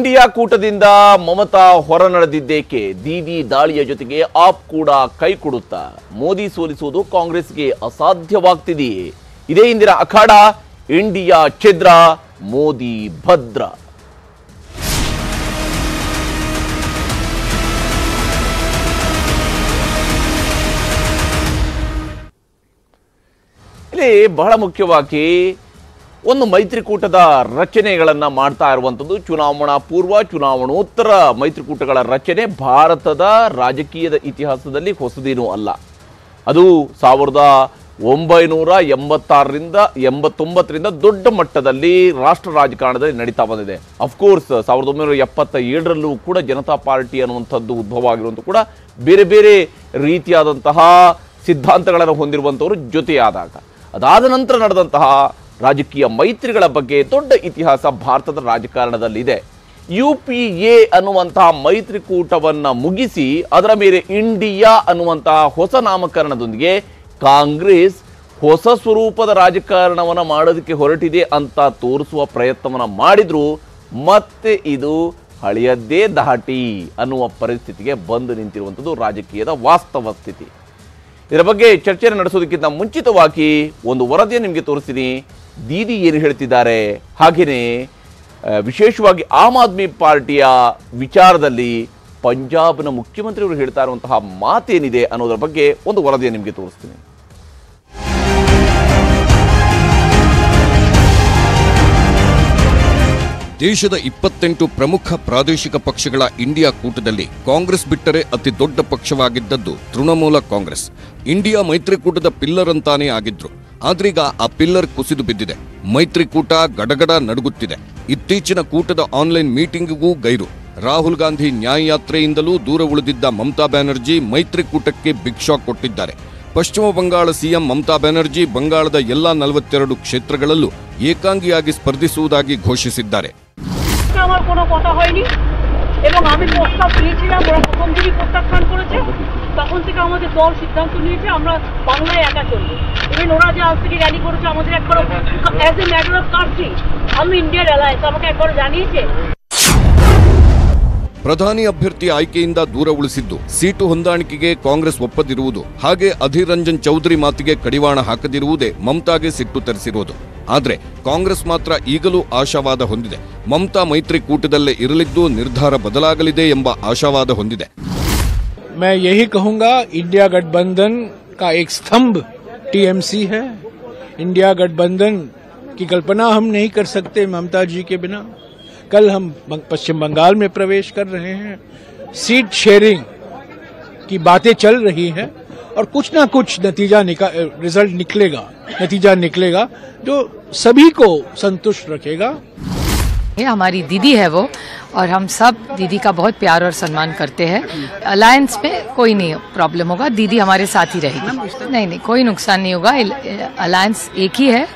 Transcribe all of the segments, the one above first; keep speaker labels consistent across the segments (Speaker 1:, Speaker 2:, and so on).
Speaker 1: India ಕೂಟದಿಂದ Mamata ಹೊರ ನಡೆದಿದ್ದೇಕೆ ದೀದಿ ದಾಳಿಯ ಜೊತೆಗೆ ಆಪ್ ಕೂಡ ಕೈ ಕೈಕೊಡುತ್ತಾ ಮೋದಿ ಸೋಲಿಸುವುದು ಕಾಂಗ್ರೆಸ್ಗೆ ಅಸಾಧ್ಯವಾಗ್ತಿದೆಯೇ ಇದೇ ಇಂದಿನ ಅಖಾಡ ಇಂಡಿಯಾ ಛಿದ್ರ ಮೋದಿ ಭದ್ರ ಇಲ್ಲಿ ಬಹಳ ಮುಖ್ಯವಾಗಿ ಒಂದು ಮೈತ್ರಿಕೂಟದ ರಚನೆಗಳನ್ನು ಮಾಡ್ತಾ ಇರುವಂಥದ್ದು ಚುನಾವಣಾ ಪೂರ್ವ ಚುನಾವಣೋತ್ತರ ಮೈತ್ರಿಕೂಟಗಳ ರಚನೆ ಭಾರತದ ರಾಜಕೀಯದ ಇತಿಹಾಸದಲ್ಲಿ ಹೊಸದೇನೂ ಅಲ್ಲ ಅದು ಸಾವಿರದ ಒಂಬೈನೂರ ಎಂಬತ್ತಾರರಿಂದ ಎಂಬತ್ತೊಂಬತ್ತರಿಂದ ದೊಡ್ಡ ಮಟ್ಟದಲ್ಲಿ ರಾಷ್ಟ್ರ ರಾಜಕಾರಣದಲ್ಲಿ ನಡೀತಾ ಬಂದಿದೆ ಅಫ್ಕೋರ್ಸ್ ಸಾವಿರದ ಒಂಬೈನೂರ ಎಪ್ಪತ್ತ ಏಳರಲ್ಲೂ ಕೂಡ ಜನತಾ ಪಾರ್ಟಿ ಅನ್ನುವಂಥದ್ದು ಉದ್ಭವ ಆಗಿರುವಂಥ ಕೂಡ ಬೇರೆ ಬೇರೆ ರೀತಿಯಾದಂತಹ ಸಿದ್ಧಾಂತಗಳನ್ನು ಹೊಂದಿರುವಂಥವರು ಜೊತೆಯಾದಾಗ ಅದಾದ ನಂತರ ನಡೆದಂತಹ ರಾಜಕೀಯ ಮೈತ್ರಿಗಳ ಬಗ್ಗೆ ದೊಡ್ಡ ಇತಿಹಾಸ ಭಾರತದ ರಾಜಕಾರಣದಲ್ಲಿದೆ ಯು ಪಿ ಎ ಅನ್ನುವಂತಹ ಮೈತ್ರಿಕೂಟವನ್ನು ಮುಗಿಸಿ ಅದರ ಮೇಲೆ ಇಂಡಿಯಾ ಅನ್ನುವಂತಹ ಹೊಸ ನಾಮಕರಣದೊಂದಿಗೆ ಕಾಂಗ್ರೆಸ್ ಹೊಸ ಸ್ವರೂಪದ ರಾಜಕಾರಣವನ್ನು ಮಾಡೋದಕ್ಕೆ ಹೊರಟಿದೆ ಅಂತ ತೋರಿಸುವ ಪ್ರಯತ್ನವನ್ನು ಮಾಡಿದ್ರು ಮತ್ತೆ ಇದು ಹಳೆಯದ್ದೇ ದಾಟಿ ಅನ್ನುವ ಪರಿಸ್ಥಿತಿಗೆ ಬಂದು ನಿಂತಿರುವಂಥದ್ದು ರಾಜಕೀಯದ ವಾಸ್ತವ ಸ್ಥಿತಿ ಇದರ ಬಗ್ಗೆ ಚರ್ಚೆ ನಡೆಸೋದಕ್ಕಿಂತ ಮುಂಚಿತವಾಗಿ ಒಂದು ವರದಿಯನ್ನು ನಿಮಗೆ ತೋರಿಸ್ತೀನಿ ದೀದಿ ಏನು ಹೇಳ್ತಿದ್ದಾರೆ ಹಾಗೆಯೇ ವಿಶೇಷವಾಗಿ ಆಮ್ ಆದ್ಮಿ ಪಾರ್ಟಿಯ ವಿಚಾರದಲ್ಲಿ ಪಂಜಾಬ್ನ ಮುಖ್ಯಮಂತ್ರಿಯವರು ಹೇಳ್ತಾ ಇರುವಂತಹ ಮಾತೇನಿದೆ ಅನ್ನೋದರ ಬಗ್ಗೆ ಒಂದು ವರದಿಯ ನಿಮಗೆ ತೋರಿಸ್ತೀನಿ ದೇಶದ ಇಪ್ಪತ್ತೆಂಟು
Speaker 2: ಪ್ರಮುಖ ಪ್ರಾದೇಶಿಕ ಪಕ್ಷಗಳ ಇಂಡಿಯಾ ಕೂಟದಲ್ಲಿ ಕಾಂಗ್ರೆಸ್ ಬಿಟ್ಟರೆ ಅತಿ ದೊಡ್ಡ ಪಕ್ಷವಾಗಿದ್ದದ್ದು ತೃಣಮೂಲ ಕಾಂಗ್ರೆಸ್ ಇಂಡಿಯಾ ಮೈತ್ರಿಕೂಟದ ಪಿಲ್ಲರ್ ಅಂತಾನೇ ಆಗಿದ್ರು ಆದ್ರೀಗ ಆ ಪಿಲ್ಲರ್ ಕುಸಿದು ಬಿದ್ದಿದೆ ಮೈತ್ರಿಕೂಟ ಗಡಗಡ ನಡುಗುತ್ತಿದೆ ಇತ್ತೀಚಿನ ಕೂಟದ ಆನ್ಲೈನ್ ಮೀಟಿಂಗ್ಗೂ ಗೈರು ರಾಹುಲ್ ಗಾಂಧಿ ನ್ಯಾಯಯಾತ್ರೆಯಿಂದಲೂ ದೂರ ಉಳಿದಿದ್ದ ಮಮತಾ ಬ್ಯಾನರ್ಜಿ ಮೈತ್ರಿಕೂಟಕ್ಕೆ ಬಿಗ್ ಶಾಕ್ ಕೊಟ್ಟಿದ್ದಾರೆ ಪಶ್ಚಿಮ ಬಂಗಾಳ ಸಿಎಂ ಮಮತಾ ಬ್ಯಾನರ್ಜಿ ಬಂಗಾಳದ ಎಲ್ಲಾ ನಲವತ್ತೆರಡು ಕ್ಷೇತ್ರಗಳಲ್ಲೂ ಏಕಾಂಗಿಯಾಗಿ ಸ್ಪರ್ಧಿಸುವುದಾಗಿ ಘೋಷಿಸಿದ್ದಾರೆ
Speaker 3: এবং আমিpostcss দিয়েছিলাম বড়কম যদি প্রত্যাখ্যান করেছে তখন থেকে আমাদের দল সিদ্ধান্ত নিয়েছে আমরা বাংলায় একা চলব তিনি ওরা যে আল্টিমেট্যালি করেছে আমাদের একবার as a matter of fact আমি ইন্ডিয়া জেলায়ে তোমাকে একবার জানিয়েছে
Speaker 2: প্রধানী अभ्यर्थी আইকি ইন দা দূরউড়িসಿದ್ದು সিট হন্দাণীকে কংগ্রেস oppd দিউদু حاجه অধিরঞ্জন চৌধুরী মাটিকে কড়িওয়ানা হাঁক দিউদে মমতাকে সিট তুর্সি বোধ ಆದರೆ ಕಾಂಗ್ರೆಸ್ ಮಾತ್ರ ಈಗಲೂ ಆಶಾವಾದ ಹೊಂದಿದೆ ಮಮತಾ ಕೂಟದಲ್ಲೇ ಇರಲಿದ್ದು ನಿರ್ಧಾರ ಬದಲಾಗಲಿದೆ ಎಂಬ ಆಶಾವಾದ ಹೊಂದಿದೆ
Speaker 3: मैं यही कहूंगा इंडिया गठबंधन का एक स्तंभ टीएमसी है इंडिया गठबंधन की कल्पना हम नहीं कर सकते ममता जी के बिना कल हम पश्चिम बंगाल में प्रवेश कर रहे हैं सीट शेयरिंग की बातें चल रही हैं और कुछ ना कुछ नतीजा रिजल्ट निकलेगा नतीजा निकलेगा जो सभी को संतुष्ट रखेगा ये हमारी दीदी है वो और हम सब दीदी का बहुत प्यार और सम्मान करते हैं अलायंस में कोई नहीं प्रॉब्लम होगा दीदी हमारे साथ ही रहेगी नहीं नहीं कोई नुकसान नहीं होगा अलायंस एक ही है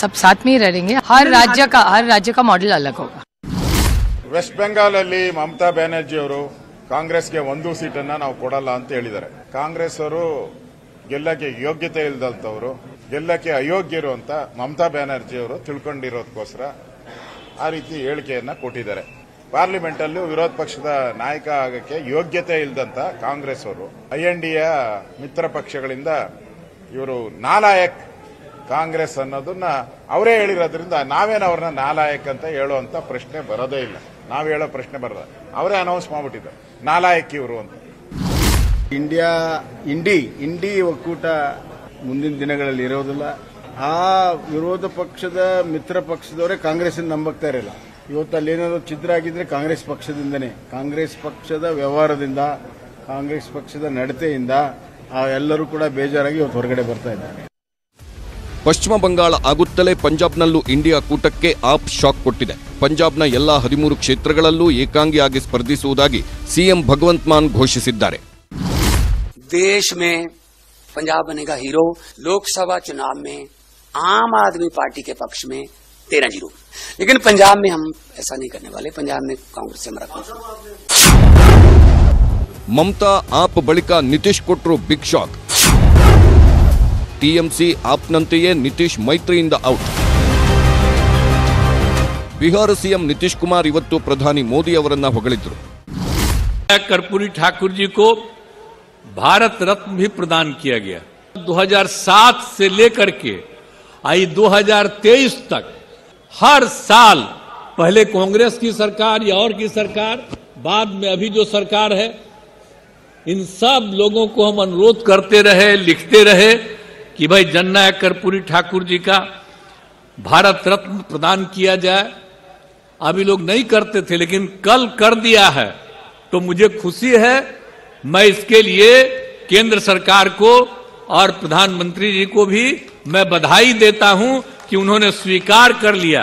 Speaker 3: सब साथ में ही रहेंगे हर राज्य का हर राज्य का मॉडल अलग होगा
Speaker 4: वेस्ट बंगाल ममता बनर्जी ಕಾಂಗ್ರೆಸ್ಗೆ ಒಂದು ಸೀಟನ್ನು ನಾವು ಕೊಡಲ್ಲ ಅಂತ ಹೇಳಿದ್ದಾರೆ ಕಾಂಗ್ರೆಸ್ ಅವರು ಗೆಲ್ಲಕ್ಕೆ ಯೋಗ್ಯತೆ ಇಲ್ದಂಥವ್ರು ಗೆಲ್ಲಕ್ಕೆ ಅಯೋಗ್ಯರು ಅಂತ ಮಮತಾ ಬ್ಯಾನರ್ಜಿ ಅವರು ತಿಳ್ಕೊಂಡಿರೋದಕ್ಕೋಸ್ಕರ ಆ ರೀತಿ ಹೇಳಿಕೆಯನ್ನು ಕೊಟ್ಟಿದ್ದಾರೆ ಪಾರ್ಲಿಮೆಂಟಲ್ಲೂ ವಿರೋಧ ಪಕ್ಷದ ನಾಯಕ ಆಗಕ್ಕೆ ಯೋಗ್ಯತೆ ಇಲ್ಲದಂತ ಕಾಂಗ್ರೆಸ್ ಅವರು ಐ ಎನ್ ಯ ಮಿತ್ರ ಪಕ್ಷಗಳಿಂದ ಇವರು ನಾಲಾಯಕ್ ಕಾಂಗ್ರೆಸ್ ಅನ್ನೋದನ್ನ ಅವರೇ ಹೇಳಿರೋದ್ರಿಂದ ನಾವೇನು ಅವ್ರನ್ನ ನಾಲಾಯಕ್ ಅಂತ ಹೇಳುವಂತ ಪ್ರಶ್ನೆ ಬರೋದೇ ಇಲ್ಲ ನಾವು ಹೇಳೋ ಪ್ರಶ್ನೆ ಬರೋದ ಅವರೇ ಅನೌನ್ಸ್ ಮಾಡ್ಬಿಟ್ಟಿದ್ದಾರೆ ನಾಲಾಯಕ್ ಇವರು ಅಂತ ಇಂಡಿಯಾ
Speaker 2: ಇಂಡಿ ಇಂಡಿ ಒಕ್ಕೂಟ ಮುಂದಿನ ದಿನಗಳಲ್ಲಿ ಇರೋದಿಲ್ಲ ಆ ವಿರೋಧ ಪಕ್ಷದ ಮಿತ್ರ ಪಕ್ಷದವರೇ ಕಾಂಗ್ರೆಸ್ ನಂಬಕ್ತಾ ಇರಲಿಲ್ಲ ಇವತ್ತು ಏನಾದರೂ ಚಿತ್ರ ಆಗಿದ್ರೆ ಕಾಂಗ್ರೆಸ್ ಪಕ್ಷದಿಂದನೇ ಕಾಂಗ್ರೆಸ್ ಪಕ್ಷದ ವ್ಯವಹಾರದಿಂದ ಕಾಂಗ್ರೆಸ್ ಪಕ್ಷದ ನಡತೆಯಿಂದ ಆ ಎಲ್ಲರೂ ಕೂಡ ಬೇಜಾರಾಗಿ ಇವತ್ತು ಹೊರಗಡೆ ಬರ್ತಾ ಇದ್ದಾರೆ ಪಶ್ಚಿಮ ಬಂಗಾಳ ಆಗುತ್ತಲೇ ಪಂಜಾಬ್ನಲ್ಲಿ ಇಂಡಿಯಾ ಕೂಟಕ್ಕೆ ಆಪ್ ಶಾಕ್ ಕೊಟ್ಟಿದೆ ಪಂಜಾಬ್ನ ಎಲ್ಲಾ 13 ಕ್ಷೇತ್ರಗಳಲ್ಲಿ ಏಕಾಂಗಿಯಾಗಿ ಸ್ಪರ್ಧಿಸುವುದಾಗಿ ಸಿಎಂ ಭಗವಂತ್ ಮಾನ್ ಘೋಷಿಸಿದ್ದಾರೆ
Speaker 3: ದೇಶ್ ಮೇ ಪಂಜಾಬ್ बनेगा हीरो ಲೋಕಸಭಾ ಚುನಾವಣ್ ಮೇ ಆಮ್ ಆದ್ಮಿ ಪಾರ್ಟಿ ಕೆ ಪಕ್ಷ ಮೇ 13 0 ಲೇಕಿನ್ ಪಂಜಾಬ್ ಮೇ ಹಮ್ ಐಸಾ ನಹಿ ಕರ್ನೆ ವಾಲೆ ಪಂಜಾಬ್ ಮೇ
Speaker 2: ಕಾಂಗ್ರೆಸ್ ಸೆ ಮರಕ ಮಮತಾ ಆಪ್ ಬಳಿಕಾ ನಿತೀಶ್ ಕೊಟ್ಟರು ಬಿಗ್ ಶಾಕ್ ಟಿಎಂಸಿ ಆಪ್ನಂತೆಯೇ ನಿತೀಶ್ ಮೈತ್ರಿಯಿಂದ ಔಟ್ ಬಿಹಾರ ಸಿಎಂ ನಿತೀಶ್ ಕುಮಾರ್ ಇವತ್ತು ಪ್ರಧಾನಿ ಮೋದಿ ಅವರನ್ನ ಹೊಗಳಿದ್ರು
Speaker 4: कर्पूरी ठाकुर जी को भारत रत्न भी प्रदान किया गया 2007 से लेकर के आई 2023 तक हर साल पहले कांग्रेस की सरकार या और की सरकार बाद में अभी जो सरकार है इन सब लोगों को हम अनुरोध करते रहे लिखते रहे कि भाई जननायक कर्पूरी ठाकुर जी का भारत रत्न प्रदान किया जाए अभी लोग नहीं करते थे लेकिन कल कर दिया है तो मुझे खुशी है मैं इसके लिए केंद्र सरकार को और प्रधानमंत्री जी को भी मैं बधाई देता हूं कि उन्होंने स्वीकार कर लिया